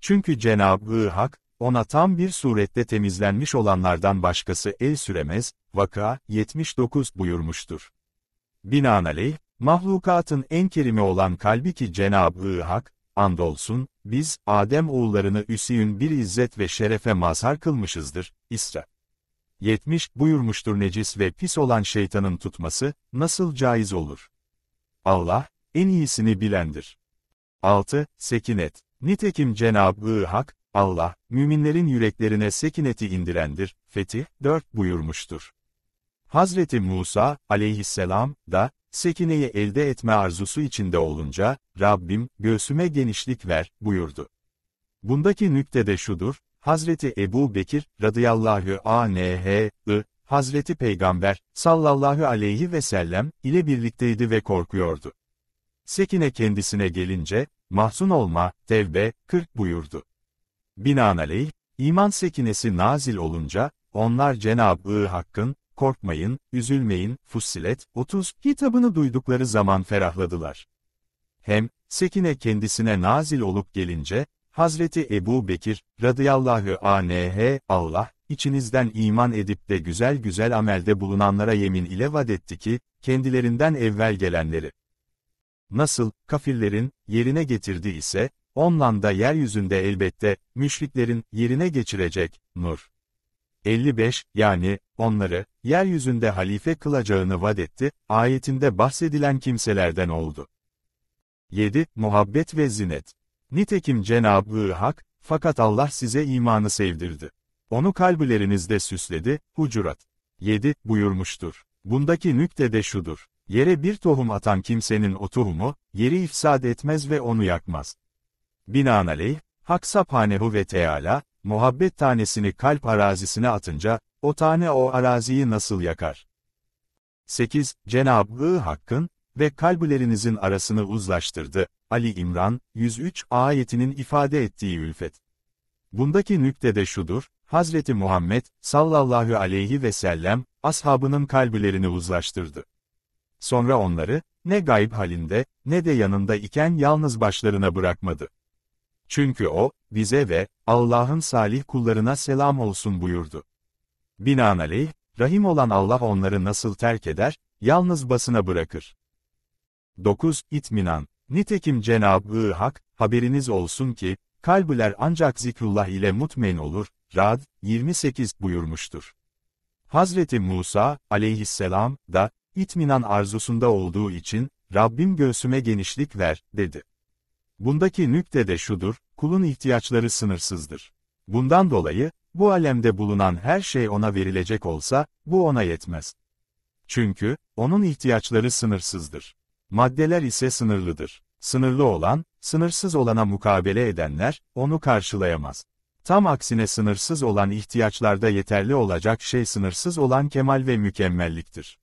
Çünkü Cenab-ı Hak, ona tam bir surette temizlenmiş olanlardan başkası el süremez, Vaka 79 buyurmuştur. Binaenaleyh, Mahlukatın en kerimi olan kalbi ki Cenab-ı Hak, andolsun, biz, Adem oğullarını Üsiyün bir izzet ve şerefe mazhar kılmışızdır, İsra. 70 buyurmuştur necis ve pis olan şeytanın tutması, nasıl caiz olur? Allah, en iyisini bilendir. 6. Sekinet Nitekim Cenab-ı Hak, Allah, müminlerin yüreklerine sekineti indirendir, Fetih 4 buyurmuştur. Hazreti Musa, aleyhisselam, da, sekineyi elde etme arzusu içinde olunca, Rabbim, göğsüme genişlik ver, buyurdu. Bundaki nükte de şudur, Hazreti Ebu Bekir, radıyallahu anh, Hazreti Peygamber, sallallahu aleyhi ve sellem, ile birlikteydi ve korkuyordu. Sekine kendisine gelince, mahzun olma, tevbe, 40 buyurdu. Binaenaleyh, iman sekinesi nazil olunca, onlar Cenab-ı Hakk'ın, korkmayın, üzülmeyin, Fussilet, 30, kitabını duydukları zaman ferahladılar. Hem, Sekine kendisine nazil olup gelince, Hazreti Ebu Bekir, radıyallahu anh, Allah, içinizden iman edip de güzel güzel amelde bulunanlara yemin ile vadetti ki, kendilerinden evvel gelenleri. Nasıl, kafirlerin, yerine getirdi ise, ondan da yeryüzünde elbette, müşriklerin, yerine geçirecek, nur. 55, yani, onları, yeryüzünde halife kılacağını vadetti, ayetinde bahsedilen kimselerden oldu. 7. Muhabbet ve zinet. Nitekim Cenab-ı Hak, fakat Allah size imanı sevdirdi. Onu kalbilerinizde süsledi, Hucurat. 7. buyurmuştur. Bundaki nükte de şudur. Yere bir tohum atan kimsenin o tohumu, yeri ifsad etmez ve onu yakmaz. Binaenaleyh, Hak Sabhanehu ve Teala, Muhabbet tanesini kalp arazisine atınca, o tane o araziyi nasıl yakar? 8. Cenab-ı Hakk'ın ve kalbilerinizin arasını uzlaştırdı. Ali İmran, 103 ayetinin ifade ettiği ülfet. Bundaki nükte de şudur, Hazreti Muhammed, sallallahu aleyhi ve sellem, ashabının kalbilerini uzlaştırdı. Sonra onları, ne gayb halinde, ne de yanında iken yalnız başlarına bırakmadı. Çünkü o, bize ve Allah'ın salih kullarına selam olsun buyurdu. Binaenaleyh, rahim olan Allah onları nasıl terk eder, yalnız basına bırakır. 9. İtminan Nitekim Cenab-ı Hak, haberiniz olsun ki, kalbiler ancak zikrullah ile mutmain olur, Rad 28 buyurmuştur. Hazreti Musa, aleyhisselam, da, itminan arzusunda olduğu için, Rabbim göğsüme genişlik ver, dedi. Bundaki nükte de şudur, kulun ihtiyaçları sınırsızdır. Bundan dolayı, bu alemde bulunan her şey ona verilecek olsa, bu ona yetmez. Çünkü, onun ihtiyaçları sınırsızdır. Maddeler ise sınırlıdır. Sınırlı olan, sınırsız olana mukabele edenler, onu karşılayamaz. Tam aksine sınırsız olan ihtiyaçlarda yeterli olacak şey sınırsız olan kemal ve mükemmelliktir.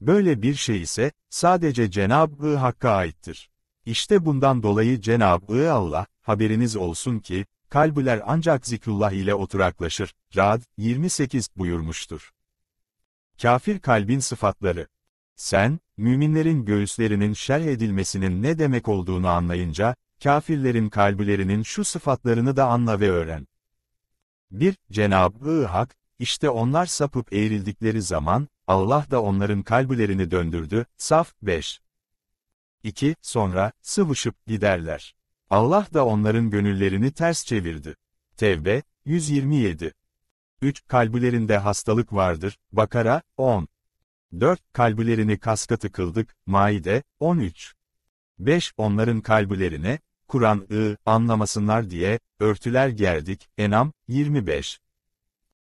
Böyle bir şey ise, sadece Cenab-ı Hakk'a aittir. İşte bundan dolayı Cenab-ı Allah, haberiniz olsun ki, kalbiler ancak zikrullah ile oturaklaşır, Rad 28 buyurmuştur. Kafir kalbin sıfatları Sen, müminlerin göğüslerinin şerh edilmesinin ne demek olduğunu anlayınca, kafirlerin kalbilerinin şu sıfatlarını da anla ve öğren. 1. Cenab-ı Hak, işte onlar sapıp eğrildikleri zaman, Allah da onların kalbilerini döndürdü, Saf 5. 2. Sonra, sıvışıp giderler. Allah da onların gönüllerini ters çevirdi. Tevbe, 127. 3. Kalbilerinde hastalık vardır. Bakara, 10. 4. Kalbilerini kaska tıkıldık. Maide, 13. 5. Onların kalbilerine, Kur'an'ı anlamasınlar diye, örtüler gerdik. Enam, 25.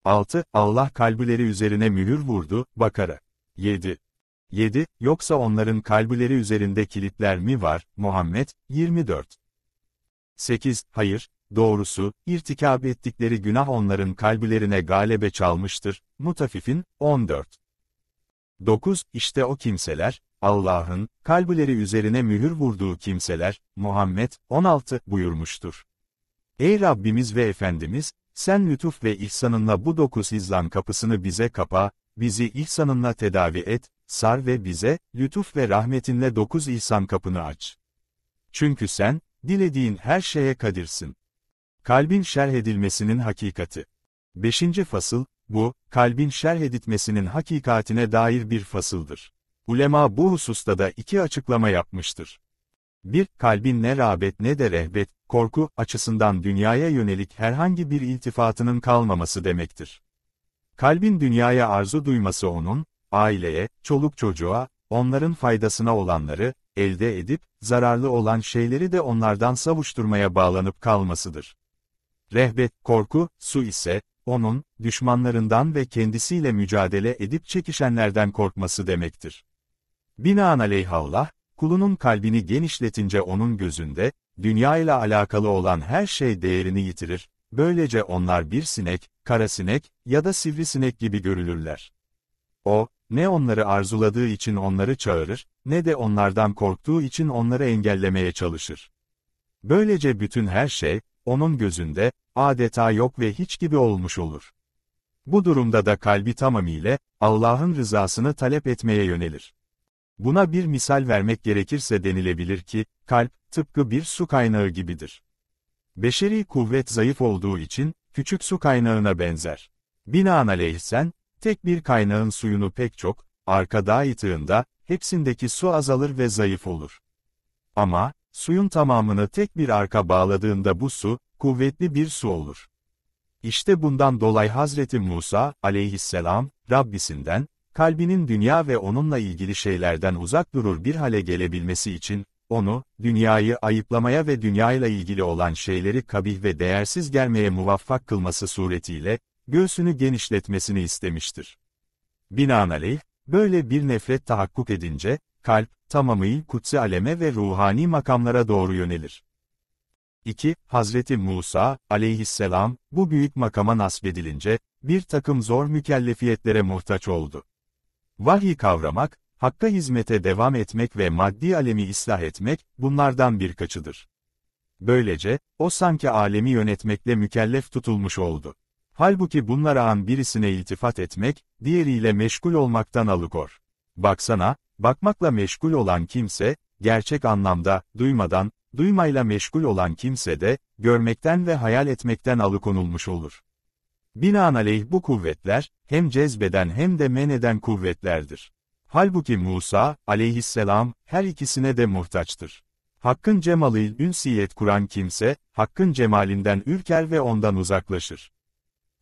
6. Allah kalbileri üzerine mühür vurdu. Bakara. 7. 7. Yoksa onların kalbileri üzerinde kilitler mi var? Muhammed, 24. 8. Hayır, doğrusu, irtikab ettikleri günah onların kalbilerine galebe çalmıştır. Mutafifin, 14. 9. İşte o kimseler, Allah'ın, kalbileri üzerine mühür vurduğu kimseler, Muhammed, 16, buyurmuştur. Ey Rabbimiz ve Efendimiz, sen lütuf ve ihsanınla bu dokuz izlam kapısını bize kapa, bizi ihsanınla tedavi et, sar ve bize, lütuf ve rahmetinle dokuz ihsan kapını aç. Çünkü sen, dilediğin her şeye kadirsin. Kalbin şerh edilmesinin hakikati. Beşinci fasıl, bu, kalbin şerh edilmesinin hakikatine dair bir fasıldır. Ulema bu hususta da iki açıklama yapmıştır. 1. Kalbin ne rağbet ne de rehbet, korku, açısından dünyaya yönelik herhangi bir iltifatının kalmaması demektir. Kalbin dünyaya arzu duyması onun, aileye, çoluk çocuğa, onların faydasına olanları, elde edip, zararlı olan şeyleri de onlardan savuşturmaya bağlanıp kalmasıdır. Rehbet, korku, su ise, onun, düşmanlarından ve kendisiyle mücadele edip çekişenlerden korkması demektir. Binaenaleyh Allah, kulunun kalbini genişletince onun gözünde, dünya ile alakalı olan her şey değerini yitirir, böylece onlar bir sinek, kara sinek ya da sivrisinek gibi görülürler. O, ne onları arzuladığı için onları çağırır, ne de onlardan korktuğu için onları engellemeye çalışır. Böylece bütün her şey, onun gözünde, adeta yok ve hiç gibi olmuş olur. Bu durumda da kalbi tamamıyla, Allah'ın rızasını talep etmeye yönelir. Buna bir misal vermek gerekirse denilebilir ki, kalp, tıpkı bir su kaynağı gibidir. Beşeri kuvvet zayıf olduğu için, küçük su kaynağına benzer. Binaenaleyh sen, Tek bir kaynağın suyunu pek çok, arkada itığında, hepsindeki su azalır ve zayıf olur. Ama, suyun tamamını tek bir arka bağladığında bu su, kuvvetli bir su olur. İşte bundan dolayı Hazreti Musa, aleyhisselam, Rabbisinden, kalbinin dünya ve onunla ilgili şeylerden uzak durur bir hale gelebilmesi için, onu, dünyayı ayıplamaya ve dünyayla ilgili olan şeyleri kabih ve değersiz gelmeye muvaffak kılması suretiyle, göğsünü genişletmesini istmiştir. Binaenaleyh, böyle bir nefret tahakkuk edince, kalp, tamamıyla kutsi aleme ve ruhani makamlara doğru yönelir. 2. Hazreti Musa, aleyhisselam, bu büyük makama nasbedilince, bir takım zor mükellefiyetlere muhtaç oldu. Vahyi kavramak, hakka hizmete devam etmek ve maddi alemi ıslah etmek, bunlardan birkaçıdır. Böylece, o sanki alemi yönetmekle mükellef tutulmuş oldu. Halbuki bunlar ağın birisine iltifat etmek, diğeriyle meşgul olmaktan alıkor. Baksana, bakmakla meşgul olan kimse, gerçek anlamda, duymadan, duymayla meşgul olan kimse de, görmekten ve hayal etmekten alıkonulmuş olur. Binaenaleyh bu kuvvetler, hem cezbeden hem de meneden kuvvetlerdir. Halbuki Musa, aleyhisselam, her ikisine de muhtaçtır. Hakkın cemalıyla ünsiyet kuran kimse, Hakkın cemalinden ürker ve ondan uzaklaşır.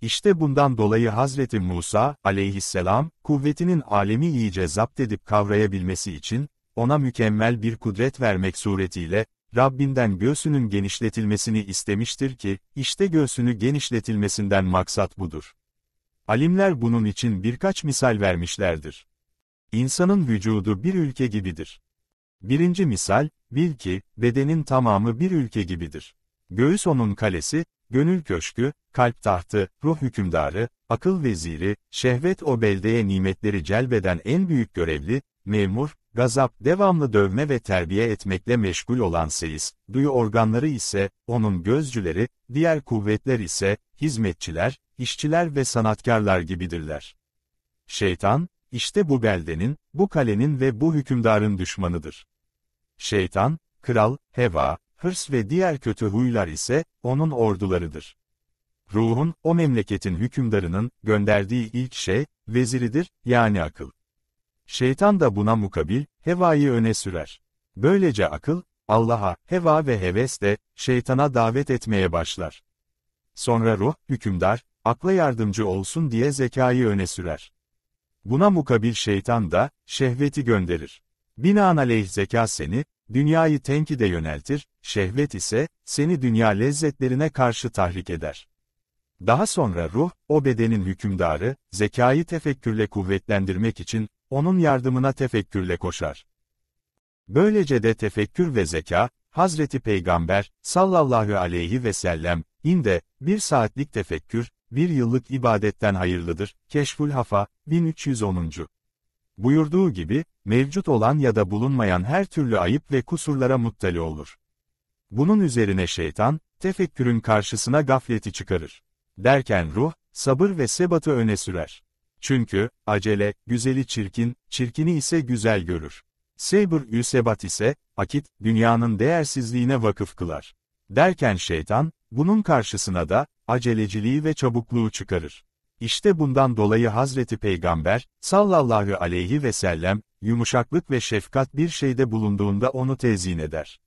İşte bundan dolayı Hazreti Musa, aleyhisselam, kuvvetinin alemi iyice zapt edip kavrayabilmesi için, ona mükemmel bir kudret vermek suretiyle, Rabbinden göğsünün genişletilmesini istemiştir ki, işte göğsünü genişletilmesinden maksat budur. Alimler bunun için birkaç misal vermişlerdir. İnsanın vücudu bir ülke gibidir. Birinci misal, bil ki, bedenin tamamı bir ülke gibidir. Göğüs onun kalesi, gönül köşkü, kalp tahtı, ruh hükümdarı, akıl veziri, şehvet o beldeye nimetleri celbeden en büyük görevli, memur, gazap devamlı dövme ve terbiye etmekle meşgul olan seyis, duyu organları ise, onun gözcüleri, diğer kuvvetler ise, hizmetçiler, işçiler ve sanatkarlar gibidirler. Şeytan, işte bu beldenin, bu kalenin ve bu hükümdarın düşmanıdır. Şeytan, kral, heva, hırs ve diğer kötü huylar ise, onun ordularıdır. Ruhun, o memleketin hükümdarının, gönderdiği ilk şey, veziridir, yani akıl. Şeytan da buna mukabil, hevayı öne sürer. Böylece akıl, Allah'a, heva ve heves de, şeytana davet etmeye başlar. Sonra ruh, hükümdar, akla yardımcı olsun diye zekayı öne sürer. Buna mukabil şeytan da, şehveti gönderir. Binaenaleyh zeka seni, dünyayı tenkide yöneltir, şehvet ise, seni dünya lezzetlerine karşı tahrik eder. Daha sonra ruh, o bedenin hükümdarı, zekayı tefekkürle kuvvetlendirmek için, onun yardımına tefekkürle koşar. Böylece de tefekkür ve zeka, Hazreti Peygamber, sallallahu aleyhi ve sellem, inde, bir saatlik tefekkür, bir yıllık ibadetten hayırlıdır, Keşful Hafa, 1310. Buyurduğu gibi, mevcut olan ya da bulunmayan her türlü ayıp ve kusurlara muttali olur. Bunun üzerine şeytan, tefekkürün karşısına gafleti çıkarır. Derken ruh, sabır ve sebatı öne sürer. Çünkü, acele, güzeli çirkin, çirkini ise güzel görür. Sebr-ü sebat ise, akit, dünyanın değersizliğine vakıf kılar. Derken şeytan, bunun karşısına da, aceleciliği ve çabukluğu çıkarır. İşte bundan dolayı Hazreti Peygamber, sallallahu aleyhi ve sellem, yumuşaklık ve şefkat bir şeyde bulunduğunda onu tezin eder.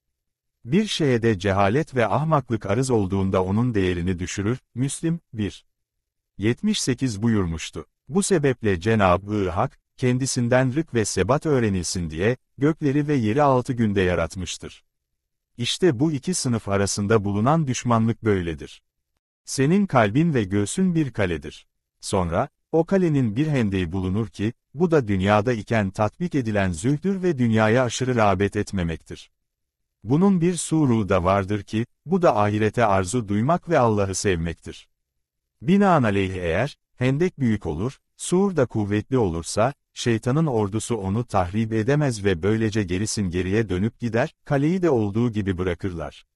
Bir şeye de cehalet ve ahmaklık arız olduğunda onun değerini düşürür, Müslim, 1. 78 buyurmuştu. Bu sebeple Cenab-ı Hak, kendisinden rık ve sebat öğrenilsin diye, gökleri ve yeri altı günde yaratmıştır. İşte bu iki sınıf arasında bulunan düşmanlık böyledir. Senin kalbin ve göğsün bir kaledir. Sonra, o kalenin bir hendeyi bulunur ki, bu da dünyada iken tatbik edilen zühdür ve dünyaya aşırı rağbet etmemektir. Bunun bir suru da vardır ki, bu da ahirete arzu duymak ve Allah'ı sevmektir. Binaenaleyh eğer, hendek büyük olur, sur da kuvvetli olursa, şeytanın ordusu onu tahrip edemez ve böylece gerisin geriye dönüp gider, kaleyi de olduğu gibi bırakırlar.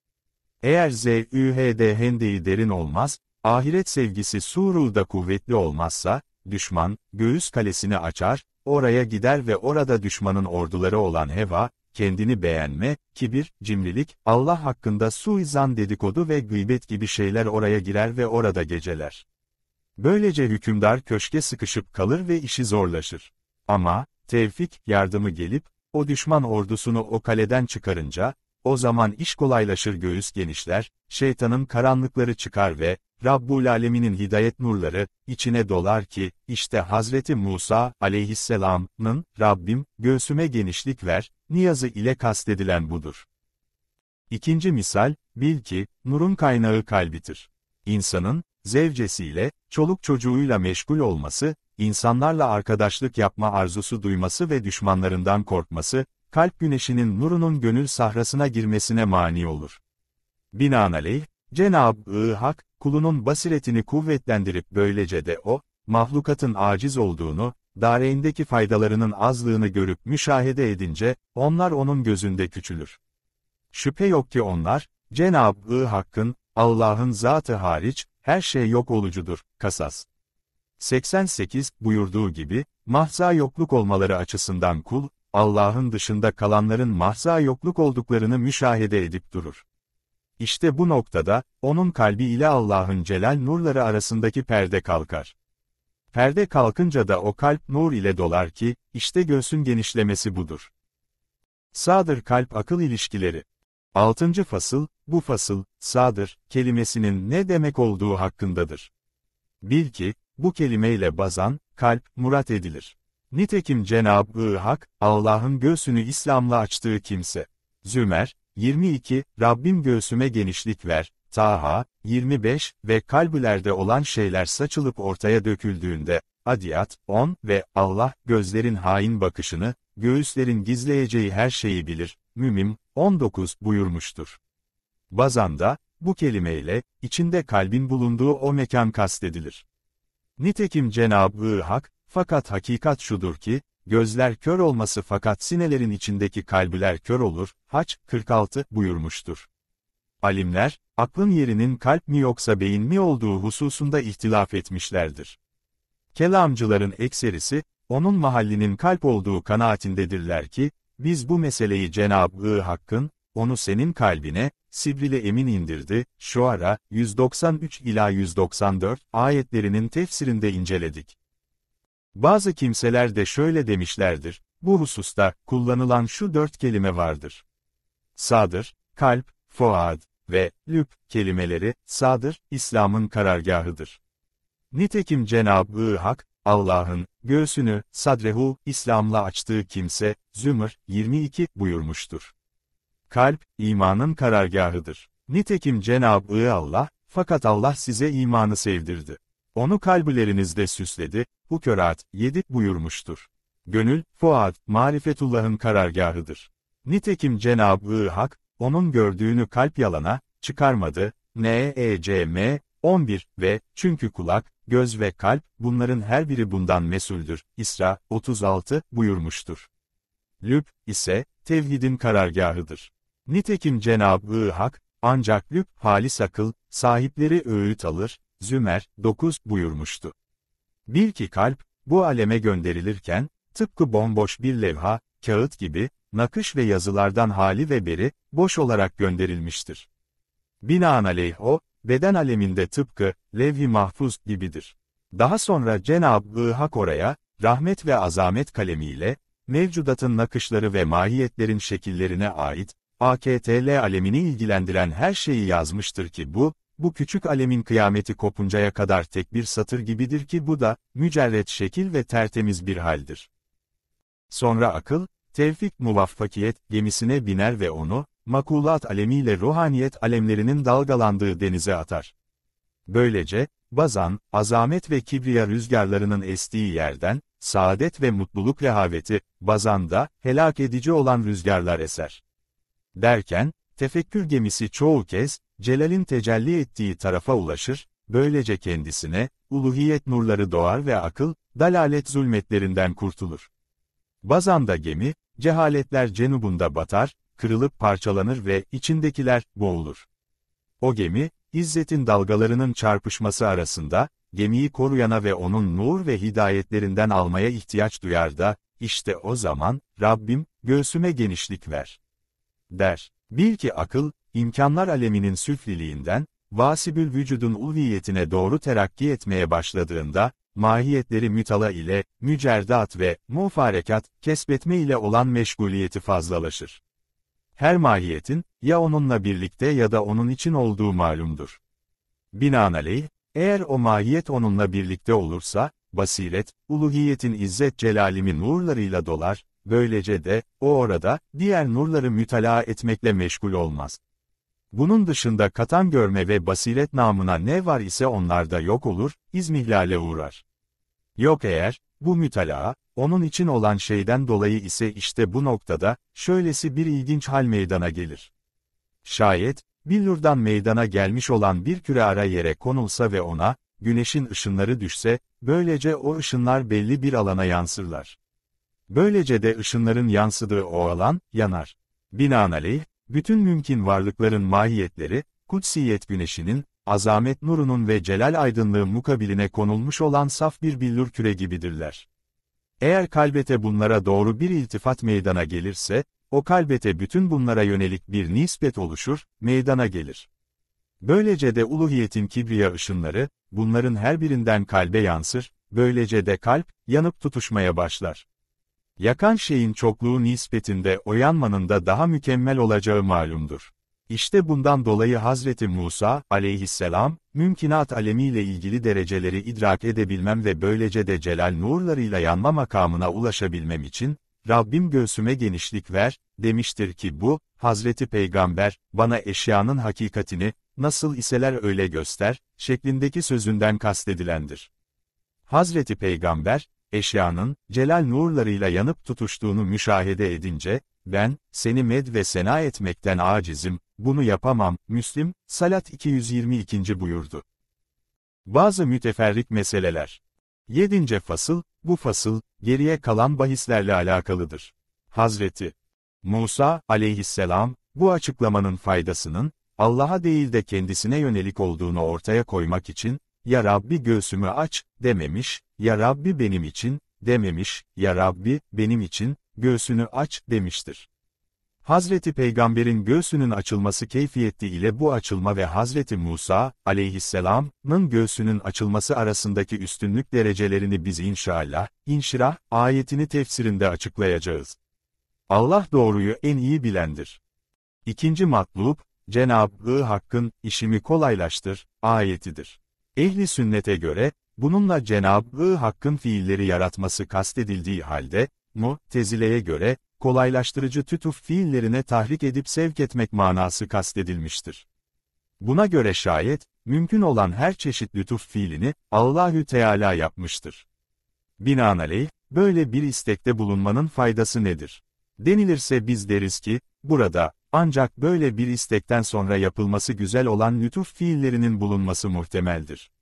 Eğer ZÜHD hendeyi derin olmaz, Ahiret sevgisi Surul'da kuvvetli olmazsa, düşman, göğüs kalesini açar, oraya gider ve orada düşmanın orduları olan heva, kendini beğenme, kibir, cimrilik, Allah hakkında suizan dedikodu ve gıybet gibi şeyler oraya girer ve orada geceler. Böylece hükümdar köşke sıkışıp kalır ve işi zorlaşır. Ama, tevfik, yardımı gelip, o düşman ordusunu o kaleden çıkarınca, o zaman iş kolaylaşır göğüs genişler, şeytanın karanlıkları çıkar ve, Rabbul Alemin'in hidayet nurları, içine dolar ki, işte Hazreti Musa, aleyhisselam'ın, Rabbim, göğsüme genişlik ver, niyazı ile kastedilen budur. İkinci misal, bil ki, nurun kaynağı kalbidir. İnsanın, zevcesiyle, çoluk çocuğuyla meşgul olması, insanlarla arkadaşlık yapma arzusu duyması ve düşmanlarından korkması, kalp güneşinin nurunun gönül sahrasına girmesine mani olur. Binaenaleyh, Cenab-ı Hak, kulunun basiretini kuvvetlendirip böylece de o, mahlukatın aciz olduğunu, dareindeki faydalarının azlığını görüp müşahede edince, onlar onun gözünde küçülür. Şüphe yok ki onlar, Cenab-ı Hakk'ın, Allah'ın zatı hariç, her şey yok olucudur, kasas. 88, buyurduğu gibi, mahza yokluk olmaları açısından kul, Allah'ın dışında kalanların mahza yokluk olduklarını müşahede edip durur. İşte bu noktada, onun kalbi ile Allah'ın celal nurları arasındaki perde kalkar. Perde kalkınca da o kalp nur ile dolar ki, işte göğsün genişlemesi budur. Sadır kalp akıl ilişkileri. Altıncı fasıl, bu fasıl, sadır kelimesinin ne demek olduğu hakkındadır. Bil ki, bu kelimeyle bazan, kalp, murat edilir. Nitekim Cenab-ı Hak, Allah'ın göğsünü İslam'la açtığı kimse. Zümer, 22, Rabbim göğsüme genişlik ver, Taha, 25 ve kalbülerde olan şeyler saçılıp ortaya döküldüğünde, Adiyat, 10 ve Allah, gözlerin hain bakışını, göğüslerin gizleyeceği her şeyi bilir, Mümim, 19 buyurmuştur. Bazanda, bu kelimeyle, içinde kalbin bulunduğu o mekan kastedilir. Nitekim Cenab-ı Hak, fakat hakikat şudur ki, gözler kör olması fakat sinelerin içindeki kalbiler kör olur, Haç, 46, buyurmuştur. Alimler, aklın yerinin kalp mi yoksa beyin mi olduğu hususunda ihtilaf etmişlerdir. Kelamcıların ekserisi, onun mahallinin kalp olduğu kanaatindedirler ki, biz bu meseleyi Cenab-ı Hakk'ın, onu senin kalbine, Sibril'e emin indirdi, Şuara, 193 ila 194 ayetlerinin tefsirinde inceledik. Bazı kimseler de şöyle demişlerdir, bu hususta, kullanılan şu dört kelime vardır. Sadır, kalp, fuad ve lüb kelimeleri, sadır, İslam'ın karargahıdır. Nitekim Cenab-ı Hak, Allah'ın, göğsünü, sadrehu, İslam'la açtığı kimse, Zümr, 22, buyurmuştur. Kalp, imanın karargahıdır. Nitekim Cenab-ı Allah, fakat Allah size imanı sevdirdi. Onu kalbilerinizde süsledi, bu köraat, yedik buyurmuştur. Gönül, fuat, marifetullahın karargahıdır. Nitekim Cenab-ı Hak, onun gördüğünü kalp yalana, çıkarmadı, N.E.C.M. 11 ve çünkü kulak, göz ve kalp, bunların her biri bundan mesuldür, İsra 36 buyurmuştur. Lüp ise, tevhidin karargahıdır. Nitekim Cenab-ı Hak, ancak lüp halis akıl, sahipleri öğüt alır, Zümer 9 buyurmuştu. Bil ki kalp, bu aleme gönderilirken, tıpkı bomboş bir levha, kağıt gibi, nakış ve yazılardan hali ve beri, boş olarak gönderilmiştir. Binaenaleyh o, beden aleminde tıpkı, levh-i mahfuz gibidir. Daha sonra Cenab-ı Hak oraya, rahmet ve azamet kalemiyle, mevcudatın nakışları ve mahiyetlerin şekillerine ait, AKTL alemini ilgilendiren her şeyi yazmıştır ki bu, bu küçük alemin kıyameti kopuncaya kadar tek bir satır gibidir ki bu da, mücerret şekil ve tertemiz bir haldir. Sonra akıl, tevfik muvaffakiyet gemisine biner ve onu, makulat alemiyle ruhaniyet alemlerinin dalgalandığı denize atar. Böylece, bazan, azamet ve kibriya rüzgarlarının estiği yerden, saadet ve mutluluk rehaveti, bazanda, helak edici olan rüzgarlar eser. Derken, tefekkür gemisi çoğu kez, Celal'in tecelli ettiği tarafa ulaşır, böylece kendisine, uluhiyet nurları doğar ve akıl, dalalet zulmetlerinden kurtulur. Bazanda gemi, cehaletler cenubunda batar, kırılıp parçalanır ve içindekiler boğulur. O gemi, İzzet'in dalgalarının çarpışması arasında, gemiyi koruyana ve onun nur ve hidayetlerinden almaya ihtiyaç duyar da, işte o zaman, Rabbim, göğsüme genişlik ver, der. Bil ki akıl, imkanlar aleminin süfliliğinden, vasibül vücudun ulviyetine doğru terakki etmeye başladığında, mahiyetleri mütala ile, mücerdat ve mufarekat, kesbetme ile olan meşguliyeti fazlalaşır. Her mahiyetin, ya onunla birlikte ya da onun için olduğu malumdur. Binaenaleyh, eğer o mahiyet onunla birlikte olursa, basiret, uluhiyetin izzet celalimi nurlarıyla dolar, Böylece de, o orada, diğer nurları mütalaa etmekle meşgul olmaz. Bunun dışında katan görme ve basilet namına ne var ise onlarda yok olur, izmihlale uğrar. Yok eğer, bu mütalaa, onun için olan şeyden dolayı ise işte bu noktada, şöylesi bir ilginç hal meydana gelir. Şayet, Billur'dan meydana gelmiş olan bir küre ara yere konulsa ve ona, güneşin ışınları düşse, böylece o ışınlar belli bir alana yansırlar. Böylece de ışınların yansıdığı o alan, yanar. Binaenaleyh, bütün mümkün varlıkların mahiyetleri, kutsiyet güneşinin, azamet nurunun ve celal aydınlığı mukabiline konulmuş olan saf bir billur küre gibidirler. Eğer kalbete bunlara doğru bir iltifat meydana gelirse, o kalbete bütün bunlara yönelik bir nispet oluşur, meydana gelir. Böylece de uluhiyetin kibriya ışınları, bunların her birinden kalbe yansır, böylece de kalp, yanıp tutuşmaya başlar. Yakan şeyin çokluğu nispetinde oyanmanın da daha mükemmel olacağı malumdur. İşte bundan dolayı Hazreti Musa, aleyhisselam, mümkinat alemiyle ilgili dereceleri idrak edebilmem ve böylece de celal nurlarıyla yanma makamına ulaşabilmem için, Rabbim göğsüme genişlik ver, demiştir ki bu, Hazreti Peygamber, bana eşyanın hakikatini, nasıl iseler öyle göster, şeklindeki sözünden kastedilendir. Hazreti Peygamber, eşyanın, celal nurlarıyla yanıp tutuştuğunu müşahede edince, ben, seni med ve sena etmekten acizim, bunu yapamam, Müslim, Salat 222. buyurdu. Bazı müteferrik meseleler. 7. fasıl, bu fasıl, geriye kalan bahislerle alakalıdır. Hazreti Musa, aleyhisselam, bu açıklamanın faydasının, Allah'a değil de kendisine yönelik olduğunu ortaya koymak için, ya Rabbi göğsümü aç, dememiş, ya Rabbi benim için, dememiş, ya Rabbi, benim için, göğsünü aç, demiştir. Hazreti Peygamber'in göğsünün açılması keyfiyeti ile bu açılma ve Hazreti Musa, aleyhisselam'ın göğsünün açılması arasındaki üstünlük derecelerini biz inşallah, inşirah, ayetini tefsirinde açıklayacağız. Allah doğruyu en iyi bilendir. İkinci matlub, Cenab-ı Hakk'ın işimi kolaylaştır, ayetidir. Ehli sünnete göre, Bununla Cenab-ı Hakk'ın fiilleri yaratması kastedildiği halde, mu, tezileye göre, kolaylaştırıcı tütuf fiillerine tahrik edip sevk etmek manası kastedilmiştir. Buna göre şayet, mümkün olan her çeşit lütuf fiilini, Allahü Teala yapmıştır. Binaenaleyh, böyle bir istekte bulunmanın faydası nedir? Denilirse biz deriz ki, burada, ancak böyle bir istekten sonra yapılması güzel olan lütuf fiillerinin bulunması muhtemeldir.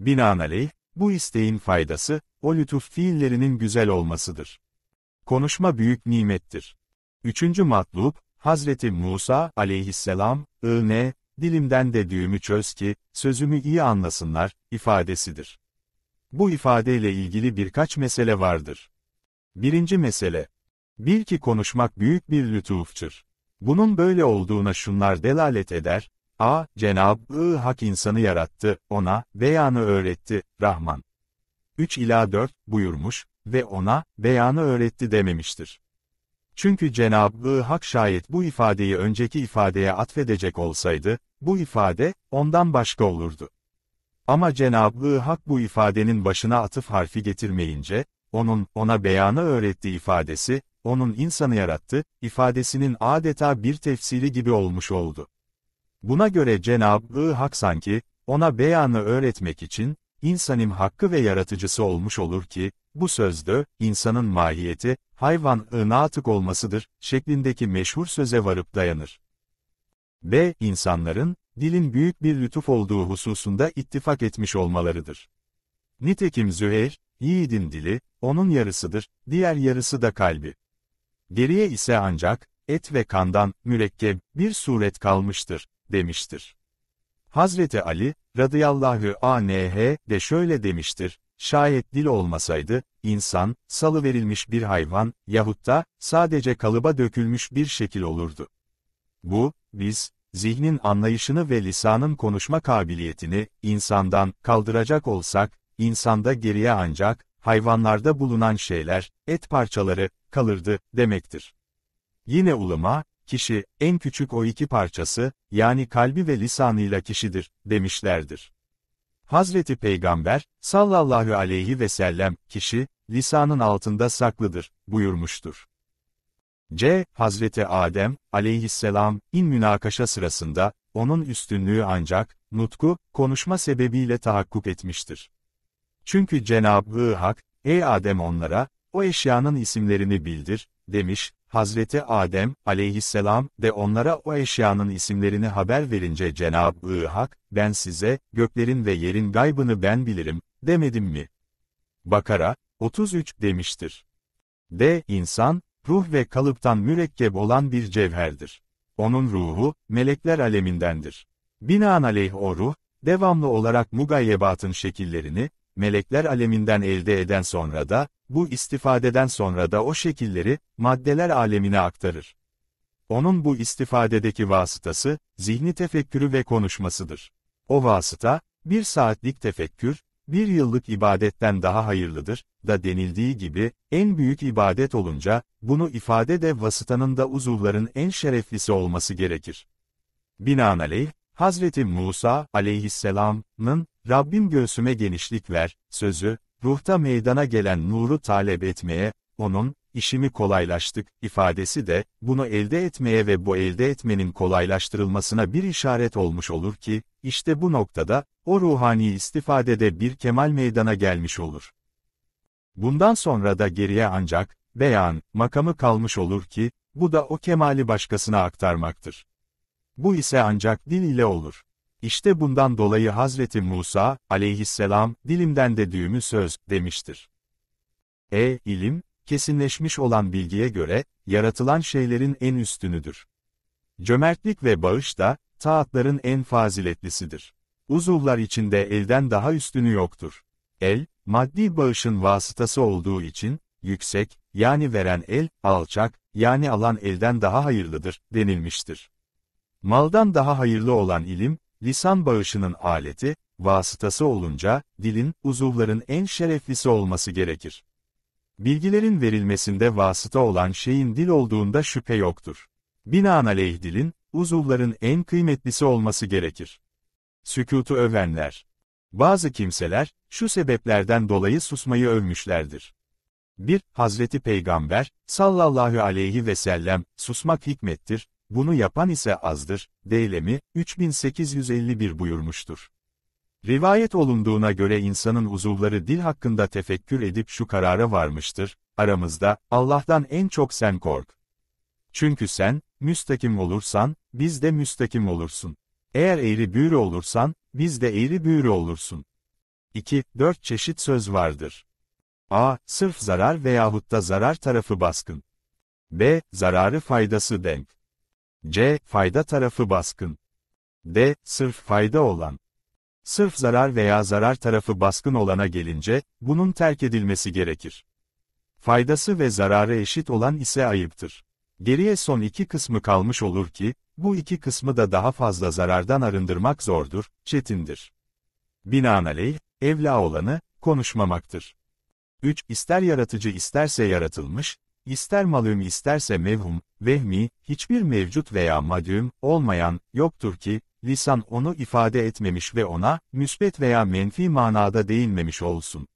Binaenaleyh, bu isteğin faydası, o lütuf fiillerinin güzel olmasıdır. Konuşma büyük nimettir. Üçüncü matlub, Hazreti Musa aleyhisselam, ne dilimden de düğümü çöz ki, sözümü iyi anlasınlar, ifadesidir. Bu ifadeyle ilgili birkaç mesele vardır. Birinci mesele. Bil ki konuşmak büyük bir lütuftur. Bunun böyle olduğuna şunlar delalet eder, A. Cenab-ı Hak insanı yarattı, ona, beyanı öğretti, Rahman. 3 ila 4 buyurmuş ve ona, beyanı öğretti dememiştir. Çünkü Cenab-ı Hak şayet bu ifadeyi önceki ifadeye atfedecek olsaydı, bu ifade, ondan başka olurdu. Ama Cenab-ı Hak bu ifadenin başına atıf harfi getirmeyince, onun, ona beyanı öğretti ifadesi, onun insanı yarattı, ifadesinin adeta bir tefsiri gibi olmuş oldu. Buna göre Cenab-ı Hak sanki, ona beyanı öğretmek için, insanın hakkı ve yaratıcısı olmuş olur ki, bu sözde, insanın mahiyeti, hayvan ınatık olmasıdır, şeklindeki meşhur söze varıp dayanır. B. insanların, dilin büyük bir lütuf olduğu hususunda ittifak etmiş olmalarıdır. Nitekim Züheyr, yiğidin dili, onun yarısıdır, diğer yarısı da kalbi. Geriye ise ancak, et ve kandan, mürekkeb bir suret kalmıştır demiştir. Hazreti Ali, radıyallahu anh de şöyle demiştir, şayet dil olmasaydı, insan, salıverilmiş bir hayvan, yahut da, sadece kalıba dökülmüş bir şekil olurdu. Bu, biz, zihnin anlayışını ve lisanın konuşma kabiliyetini, insandan, kaldıracak olsak, insanda geriye ancak, hayvanlarda bulunan şeyler, et parçaları, kalırdı, demektir. Yine ulama kişi, en küçük o iki parçası, yani kalbi ve lisanıyla kişidir, demişlerdir. Hazreti Peygamber, sallallahu aleyhi ve sellem, kişi, lisanın altında saklıdır, buyurmuştur. C. Hazreti Adem, aleyhisselam, in münakaşa sırasında, onun üstünlüğü ancak, nutku, konuşma sebebiyle tahakkuk etmiştir. Çünkü Cenab-ı Hak, ey Adem onlara, o eşyanın isimlerini bildir, demiş, Hazreti Adem aleyhisselam de onlara o eşyanın isimlerini haber verince Cenab-ı Hak, ben size, göklerin ve yerin gaybını ben bilirim, demedim mi? Bakara, 33 demiştir. De insan, ruh ve kalıptan mürekkep olan bir cevherdir. Onun ruhu, melekler alemindendir. Binaenaleyh o ruh, devamlı olarak mugayyebatın şekillerini, melekler aleminden elde eden sonra da, bu istifadeden sonra da o şekilleri, maddeler alemine aktarır. Onun bu istifadedeki vasıtası, zihni tefekkürü ve konuşmasıdır. O vasıta, bir saatlik tefekkür, bir yıllık ibadetten daha hayırlıdır, da denildiği gibi, en büyük ibadet olunca, bunu ifade de vasıtanın da uzuvların en şereflisi olması gerekir. Binaenaleyh, Hazreti Musa aleyhisselam'ın, Rabbim göğsüme genişlik ver, sözü, ruhta meydana gelen nuru talep etmeye, onun, işimi kolaylaştık, ifadesi de, bunu elde etmeye ve bu elde etmenin kolaylaştırılmasına bir işaret olmuş olur ki, işte bu noktada, o ruhani istifadede bir kemal meydana gelmiş olur. Bundan sonra da geriye ancak, beyan, makamı kalmış olur ki, bu da o kemali başkasına aktarmaktır. Bu ise ancak dil ile olur. İşte bundan dolayı Hazreti Musa, aleyhisselam, dilimden de dediğimi söz, demiştir. E, ilim, kesinleşmiş olan bilgiye göre, yaratılan şeylerin en üstünüdür. Cömertlik ve bağış da, taatların en faziletlisidir. Uzuvlar içinde elden daha üstünü yoktur. El, maddi bağışın vasıtası olduğu için, yüksek, yani veren el, alçak, yani alan elden daha hayırlıdır, denilmiştir. Maldan daha hayırlı olan ilim, Lisan bağışının aleti, vasıtası olunca, dilin, uzuvların en şereflisi olması gerekir. Bilgilerin verilmesinde vasıta olan şeyin dil olduğunda şüphe yoktur. Binaenaleyh dilin, uzuvların en kıymetlisi olması gerekir. Sükutu övenler. Bazı kimseler, şu sebeplerden dolayı susmayı övmüşlerdir. 1. Hazreti Peygamber, sallallahu aleyhi ve sellem, susmak hikmettir, bunu yapan ise azdır, Deylemi, 3851 buyurmuştur. Rivayet olunduğuna göre insanın uzuvları dil hakkında tefekkür edip şu karara varmıştır, aramızda, Allah'tan en çok sen kork. Çünkü sen, müstakim olursan, biz de müstakim olursun. Eğer eğri büğrü olursan, biz de eğri büğrü olursun. 2. 4 çeşit söz vardır. A. Sırf zarar veyahut da zarar tarafı baskın. B. Zararı faydası denk. C. Fayda tarafı baskın. D. Sırf fayda olan. Sırf zarar veya zarar tarafı baskın olana gelince, bunun terk edilmesi gerekir. Faydası ve zararı eşit olan ise ayıptır. Geriye son iki kısmı kalmış olur ki, bu iki kısmı da daha fazla zarardan arındırmak zordur, çetindir. Binaenaleyh, evla olanı, konuşmamaktır. 3. İster yaratıcı isterse yaratılmış, İster malum isterse mevhum, vehmi, hiçbir mevcut veya madüm, olmayan, yoktur ki, lisan onu ifade etmemiş ve ona, müsbet veya menfi manada değinmemiş olsun.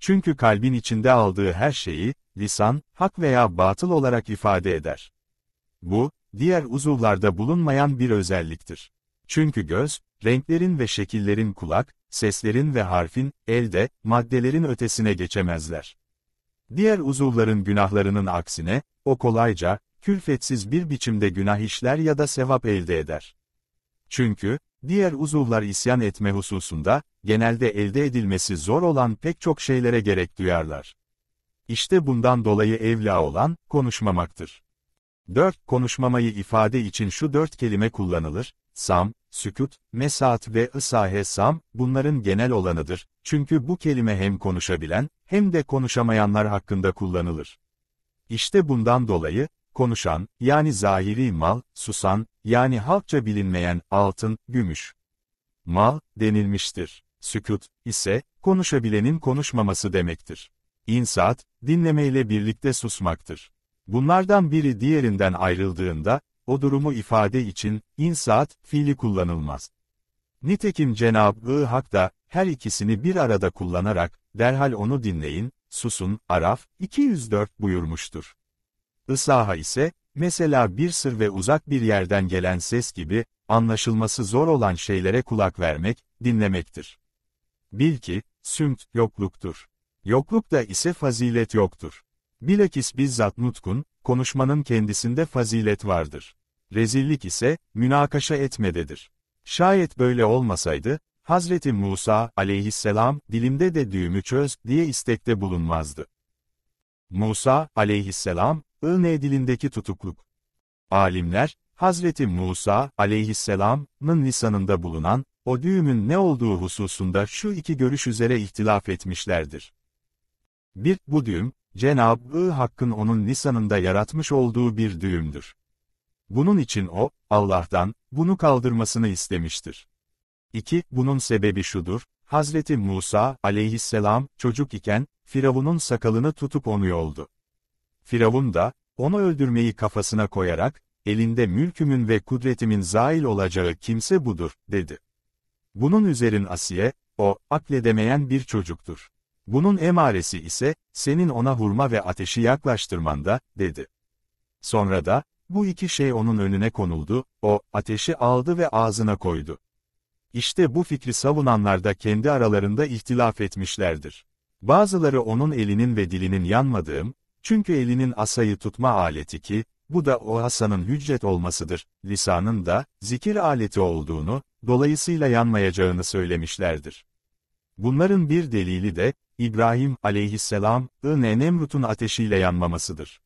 Çünkü kalbin içinde aldığı her şeyi, lisan, hak veya batıl olarak ifade eder. Bu, diğer uzuvlarda bulunmayan bir özelliktir. Çünkü göz, renklerin ve şekillerin kulak, seslerin ve harfin, elde, maddelerin ötesine geçemezler. Diğer uzuvların günahlarının aksine, o kolayca, külfetsiz bir biçimde günah işler ya da sevap elde eder. Çünkü, diğer uzuvlar isyan etme hususunda, genelde elde edilmesi zor olan pek çok şeylere gerek duyarlar. İşte bundan dolayı evla olan, konuşmamaktır. 4. Konuşmamayı ifade için şu dört kelime kullanılır, sam, sükut, mesat ve ısahe sam, bunların genel olanıdır. Çünkü bu kelime hem konuşabilen, hem de konuşamayanlar hakkında kullanılır. İşte bundan dolayı, konuşan, yani zahiri mal, susan, yani halkça bilinmeyen, altın, gümüş, mal, denilmiştir. Sükut, ise, konuşabilenin konuşmaması demektir. İnsat, dinlemeyle birlikte susmaktır. Bunlardan biri diğerinden ayrıldığında, o durumu ifade için, insaat, fiili kullanılmaz. Nitekim Cenab-ı Hak da, her ikisini bir arada kullanarak, derhal onu dinleyin, susun, Araf, 204 buyurmuştur. Isaha ise, mesela bir sır ve uzak bir yerden gelen ses gibi, anlaşılması zor olan şeylere kulak vermek, dinlemektir. Bil ki, sümt, yokluktur. Yoklukta ise fazilet yoktur. Bilakis bizzat nutkun, konuşmanın kendisinde fazilet vardır. Rezillik ise, münakaşa etmededir. Şayet böyle olmasaydı, Hazreti Musa aleyhisselam, dilimde de düğümü çöz diye istekte bulunmazdı. Musa aleyhisselam, ığne dilindeki tutukluk. Alimler, Hazreti Musa aleyhisselam'ın lisanında bulunan, o düğümün ne olduğu hususunda şu iki görüş üzere ihtilaf etmişlerdir. 1. Bu düğüm, Cenab-ı Hakk'ın onun Nisanında yaratmış olduğu bir düğümdür. Bunun için o, Allah'tan, bunu kaldırmasını istemiştir. 2. Bunun sebebi şudur, Hazreti Musa aleyhisselam çocuk iken, Firavun'un sakalını tutup onu yoldu. Firavun da, onu öldürmeyi kafasına koyarak, elinde mülkümün ve kudretimin zail olacağı kimse budur, dedi. Bunun üzerine Asiye, o, akledemeyen bir çocuktur. Bunun emaresi ise, senin ona hurma ve ateşi yaklaştırmanda, dedi. Sonra da, bu iki şey onun önüne konuldu, o, ateşi aldı ve ağzına koydu. İşte bu fikri savunanlar da kendi aralarında ihtilaf etmişlerdir. Bazıları onun elinin ve dilinin yanmadığım, çünkü elinin asayı tutma aleti ki, bu da o Hasan'ın hüccet olmasıdır, lisanın da, zikir aleti olduğunu, dolayısıyla yanmayacağını söylemişlerdir. Bunların bir delili de, İbrahim aleyhisselam, Nemrut'un ateşiyle yanmamasıdır.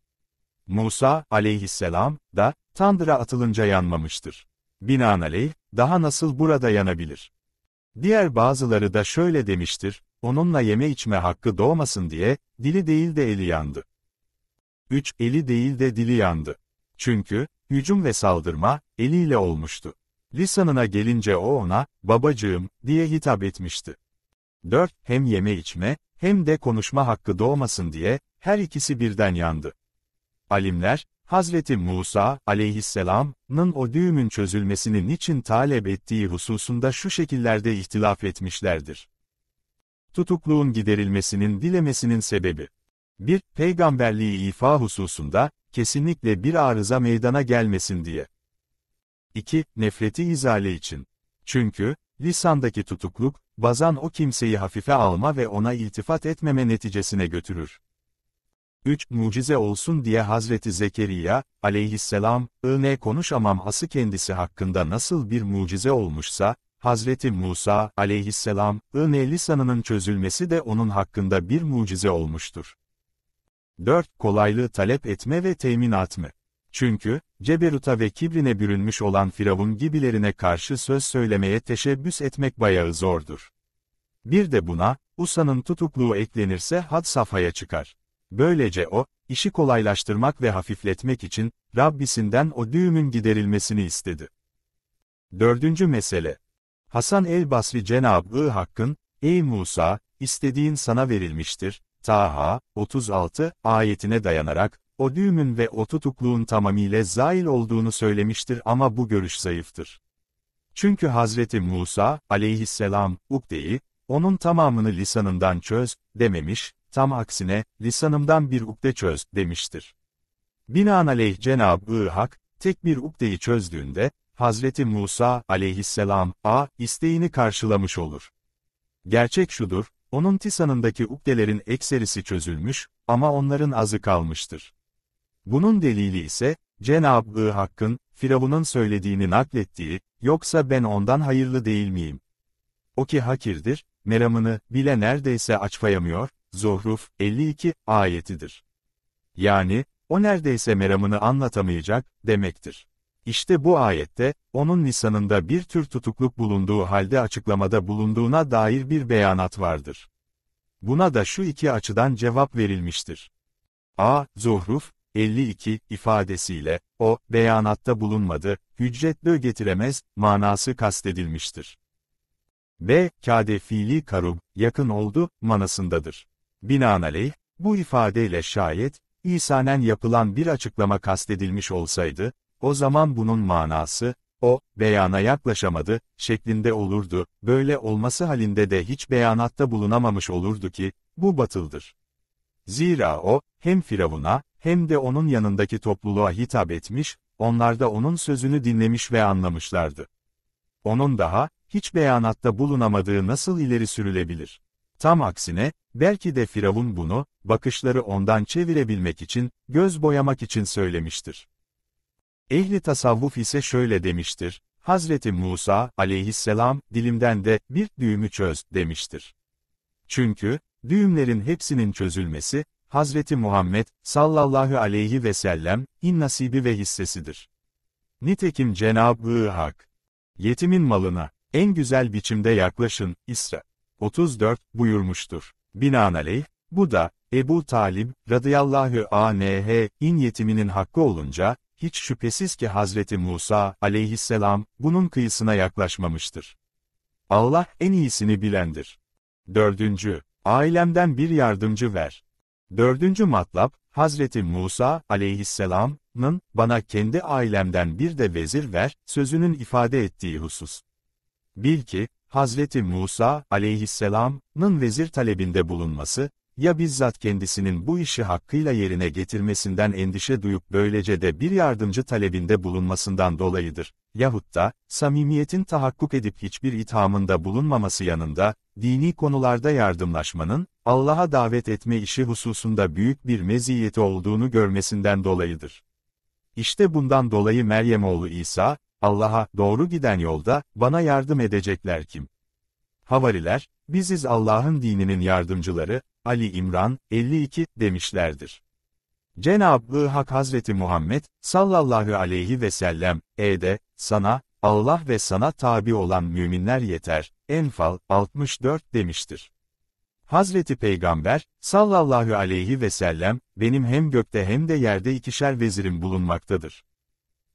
Musa aleyhisselam da tandıra atılınca yanmamıştır. Binaenaleyh, daha nasıl burada yanabilir? Diğer bazıları da şöyle demiştir, onunla yeme içme hakkı doğmasın diye, dili değil de eli yandı. 3. Eli değil de dili yandı. Çünkü, hücum ve saldırma, eliyle olmuştu. Lisanına gelince o ona, babacığım, diye hitap etmişti. 4. Hem yeme içme, hem de konuşma hakkı doğmasın diye, her ikisi birden yandı. Alimler, Hazreti Musa aleyhisselam'ın o düğümün çözülmesini niçin talep ettiği hususunda şu şekillerde ihtilaf etmişlerdir. Tutukluğun giderilmesinin dilemesinin sebebi 1. Peygamberliği ifa hususunda, kesinlikle bir arıza meydana gelmesin diye. 2. Nefreti izale için. Çünkü, Lisandaki tutukluk, bazan o kimseyi hafife alma ve ona iltifat etmeme neticesine götürür. 3. Mucize olsun diye Hazreti Zekeriya, aleyhisselam, ne konuşamam ası kendisi hakkında nasıl bir mucize olmuşsa, Hazreti Musa, aleyhisselam, ne lisanının çözülmesi de onun hakkında bir mucize olmuştur. 4. Kolaylığı talep etme ve teminat mı? Çünkü, ceberuta ve kibrine bürünmüş olan Firavun gibilerine karşı söz söylemeye teşebbüs etmek bayağı zordur. Bir de buna, Usa'nın tutukluğu eklenirse had safhaya çıkar. Böylece o, işi kolaylaştırmak ve hafifletmek için, Rabbisinden o düğümün giderilmesini istedi. Dördüncü mesele. Hasan el-Basri Cenab-ı Hakk'ın, Ey Musa, istediğin sana verilmiştir, Taha, 36, ayetine dayanarak, o düğümün ve o tutukluğun tamamıyla zail olduğunu söylemiştir ama bu görüş zayıftır. Çünkü Hazreti Musa, aleyhisselam, ukdeyi, onun tamamını lisanından çöz, dememiş, tam aksine, lisanımdan bir ukde çöz, demiştir. Binaenaleyh Cenab-ı Hak, tek bir ukdeyi çözdüğünde, Hazreti Musa aleyhisselam, a, isteğini karşılamış olur. Gerçek şudur, onun tisanındaki ukdelerin ekserisi çözülmüş, ama onların azı kalmıştır. Bunun delili ise, Cenab-ı Hakk'ın, Firavun'un söylediğini naklettiği, yoksa ben ondan hayırlı değil miyim? O ki hakirdir, meramını bile neredeyse açfayamıyor, Zuhruf 52 ayetidir. Yani, o neredeyse meramını anlatamayacak, demektir. İşte bu ayette, onun lisanında bir tür tutukluk bulunduğu halde açıklamada bulunduğuna dair bir beyanat vardır. Buna da şu iki açıdan cevap verilmiştir. A. Zuhruf, 52 ifadesiyle, o, beyanatta bulunmadı, hücretli getiremez, manası kastedilmiştir. B. Kade fiili karub, yakın oldu, manasındadır. Binaenaleyh, bu ifadeyle şayet, İsanen yapılan bir açıklama kastedilmiş olsaydı, o zaman bunun manası, o, beyana yaklaşamadı, şeklinde olurdu, böyle olması halinde de hiç beyanatta bulunamamış olurdu ki, bu batıldır. Zira o, hem Firavun'a, hem de onun yanındaki topluluğa hitap etmiş, onlar da onun sözünü dinlemiş ve anlamışlardı. Onun daha, hiç beyanatta bulunamadığı nasıl ileri sürülebilir? Tam aksine, belki de Firavun bunu, bakışları ondan çevirebilmek için, göz boyamak için söylemiştir. Ehli tasavvuf ise şöyle demiştir, Hazreti Musa aleyhisselam dilimden de bir düğümü çöz demiştir. Çünkü, Düğümlerin hepsinin çözülmesi, Hazreti Muhammed, sallallahu aleyhi ve sellem, in nasibi ve hissesidir. Nitekim Cenab-ı Hak, yetimin malına, en güzel biçimde yaklaşın, İsra. 34, buyurmuştur. Binaenaleyh, bu da, Ebu Talib, radıyallahu in yetiminin hakkı olunca, hiç şüphesiz ki Hazreti Musa, aleyhisselam, bunun kıyısına yaklaşmamıştır. Allah en iyisini bilendir. Dördüncü, Ailemden bir yardımcı ver. Dördüncü matlap, Hazreti Musa aleyhisselam'ın bana kendi ailemden bir de vezir ver, sözünün ifade ettiği husus. Bil ki, Hazreti Musa aleyhisselam'ın vezir talebinde bulunması, ya bizzat kendisinin bu işi hakkıyla yerine getirmesinden endişe duyup böylece de bir yardımcı talebinde bulunmasından dolayıdır, yahut da, samimiyetin tahakkuk edip hiçbir ithamında bulunmaması yanında, dini konularda yardımlaşmanın, Allah'a davet etme işi hususunda büyük bir meziyeti olduğunu görmesinden dolayıdır. İşte bundan dolayı Meryem oğlu İsa, Allah'a doğru giden yolda bana yardım edecekler kim? Havariler, biziz Allah'ın dininin yardımcıları, Ali İmran 52 demişlerdir. Cenab-ı Hak Hazreti Muhammed sallallahu aleyhi ve sellem, e sana, Allah ve sana tabi olan müminler yeter, Enfal 64 demiştir. Hazreti Peygamber, sallallahu aleyhi ve sellem, benim hem gökte hem de yerde ikişer vezirim bulunmaktadır.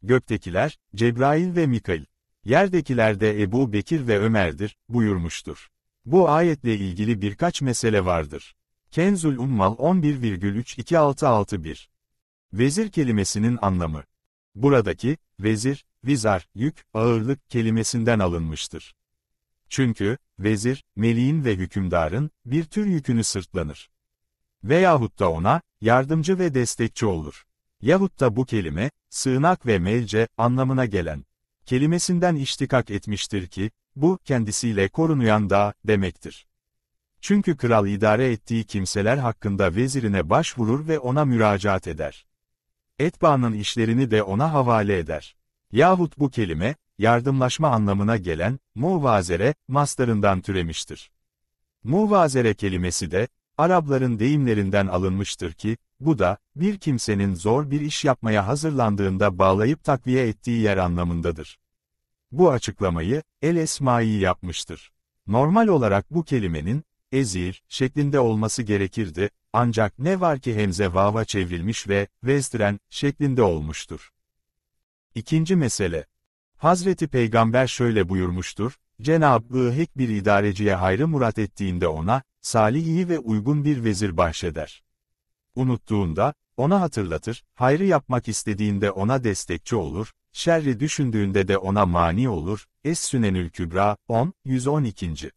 Göktekiler, Cebrail ve Mikail, yerdekiler de Ebu Bekir ve Ömer'dir, buyurmuştur. Bu ayetle ilgili birkaç mesele vardır. Kenzul Ummal 11,32661 Vezir kelimesinin anlamı Buradaki, vezir, vizar, yük, ağırlık kelimesinden alınmıştır. Çünkü, vezir, meleğin ve hükümdarın, bir tür yükünü sırtlanır. Veyahut da ona, yardımcı ve destekçi olur. Yahut da bu kelime, sığınak ve melce, anlamına gelen, kelimesinden iştikak etmiştir ki, bu, kendisiyle korunuyan dağ, demektir. Çünkü kral idare ettiği kimseler hakkında vezirine başvurur ve ona müracaat eder. Etbaanın işlerini de ona havale eder yahut bu kelime, yardımlaşma anlamına gelen, muvazere, mastarından türemiştir. Muvazere kelimesi de, Arapların deyimlerinden alınmıştır ki, bu da, bir kimsenin zor bir iş yapmaya hazırlandığında bağlayıp takviye ettiği yer anlamındadır. Bu açıklamayı, El Esmai yapmıştır. Normal olarak bu kelimenin, ezir, şeklinde olması gerekirdi, ancak ne var ki hemze vava çevrilmiş ve, vezdiren, şeklinde olmuştur. İkinci mesele. Hazreti Peygamber şöyle buyurmuştur, Cenab-ı Hak bir idareciye hayrı murat ettiğinde ona, salih iyi ve uygun bir vezir bahşeder. Unuttuğunda, ona hatırlatır, hayrı yapmak istediğinde ona destekçi olur, şerri düşündüğünde de ona mani olur. Es-Sünenül Kübra 10, 112.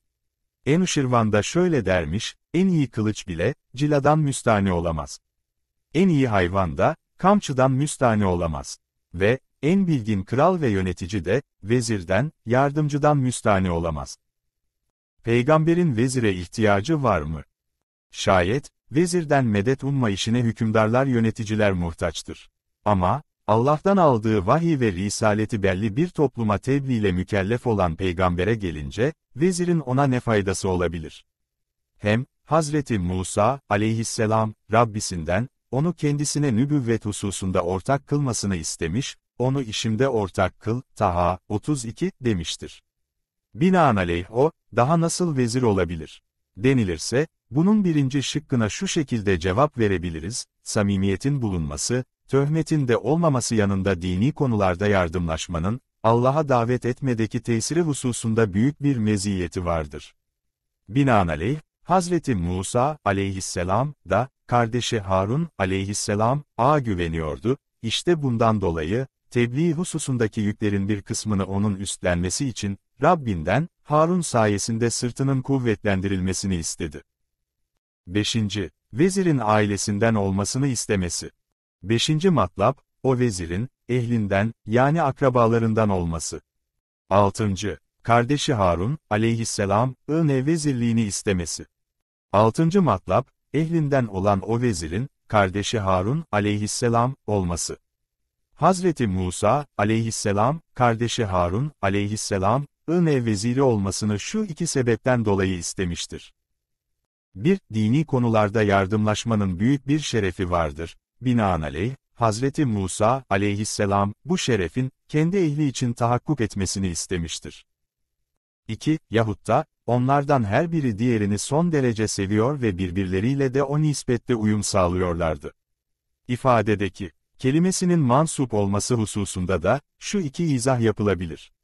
Enuşirvan da şöyle dermiş, en iyi kılıç bile, ciladan müstani olamaz. En iyi hayvan da, kamçıdan müstani olamaz. Ve, en bilgin kral ve yönetici de, vezirden, yardımcıdan müstahni olamaz. Peygamberin vezire ihtiyacı var mı? Şayet, vezirden medet umma işine hükümdarlar yöneticiler muhtaçtır. Ama, Allah'tan aldığı vahiy ve risaleti belli bir topluma tebliğ ile mükellef olan peygambere gelince, vezirin ona ne faydası olabilir? Hem, Hazreti Musa, aleyhisselam, Rabbisinden, onu kendisine nübüvvet hususunda ortak kılmasını istemiş, onu işimde ortak kıl, Taha 32 demiştir. Binaenaleyh o, daha nasıl vezir olabilir? Denilirse, bunun birinci şıkkına şu şekilde cevap verebiliriz, samimiyetin bulunması, töhmetin de olmaması yanında dini konularda yardımlaşmanın, Allah'a davet etmedeki tesiri hususunda büyük bir meziyeti vardır. Binaenaleyh, Hazreti Musa aleyhisselam da, kardeşi Harun aleyhisselam, a güveniyordu, işte bundan dolayı, tebliğ hususundaki yüklerin bir kısmını onun üstlenmesi için, Rabbinden, Harun sayesinde sırtının kuvvetlendirilmesini istedi. 5. Vezirin ailesinden olmasını istemesi. 5. matlap, o vezirin, ehlinden, yani akrabalarından olması. 6. Kardeşi Harun, aleyhisselam, ıne vezirliğini istemesi. 6. matlap, ehlinden olan o vezirin, kardeşi Harun, aleyhisselam, olması. Hazreti Musa, aleyhisselam, kardeşi Harun, aleyhisselam, Ine veziri olmasını şu iki sebepten dolayı istemiştir. 1. Dini konularda yardımlaşmanın büyük bir şerefi vardır. Binaenaleyh, Hazreti Musa, aleyhisselam, bu şerefin, kendi ehli için tahakkuk etmesini istemiştir. 2. Yahutta, onlardan her biri diğerini son derece seviyor ve birbirleriyle de o nispette uyum sağlıyorlardı. İfadedeki kelimesinin mansup olması hususunda da, şu iki izah yapılabilir.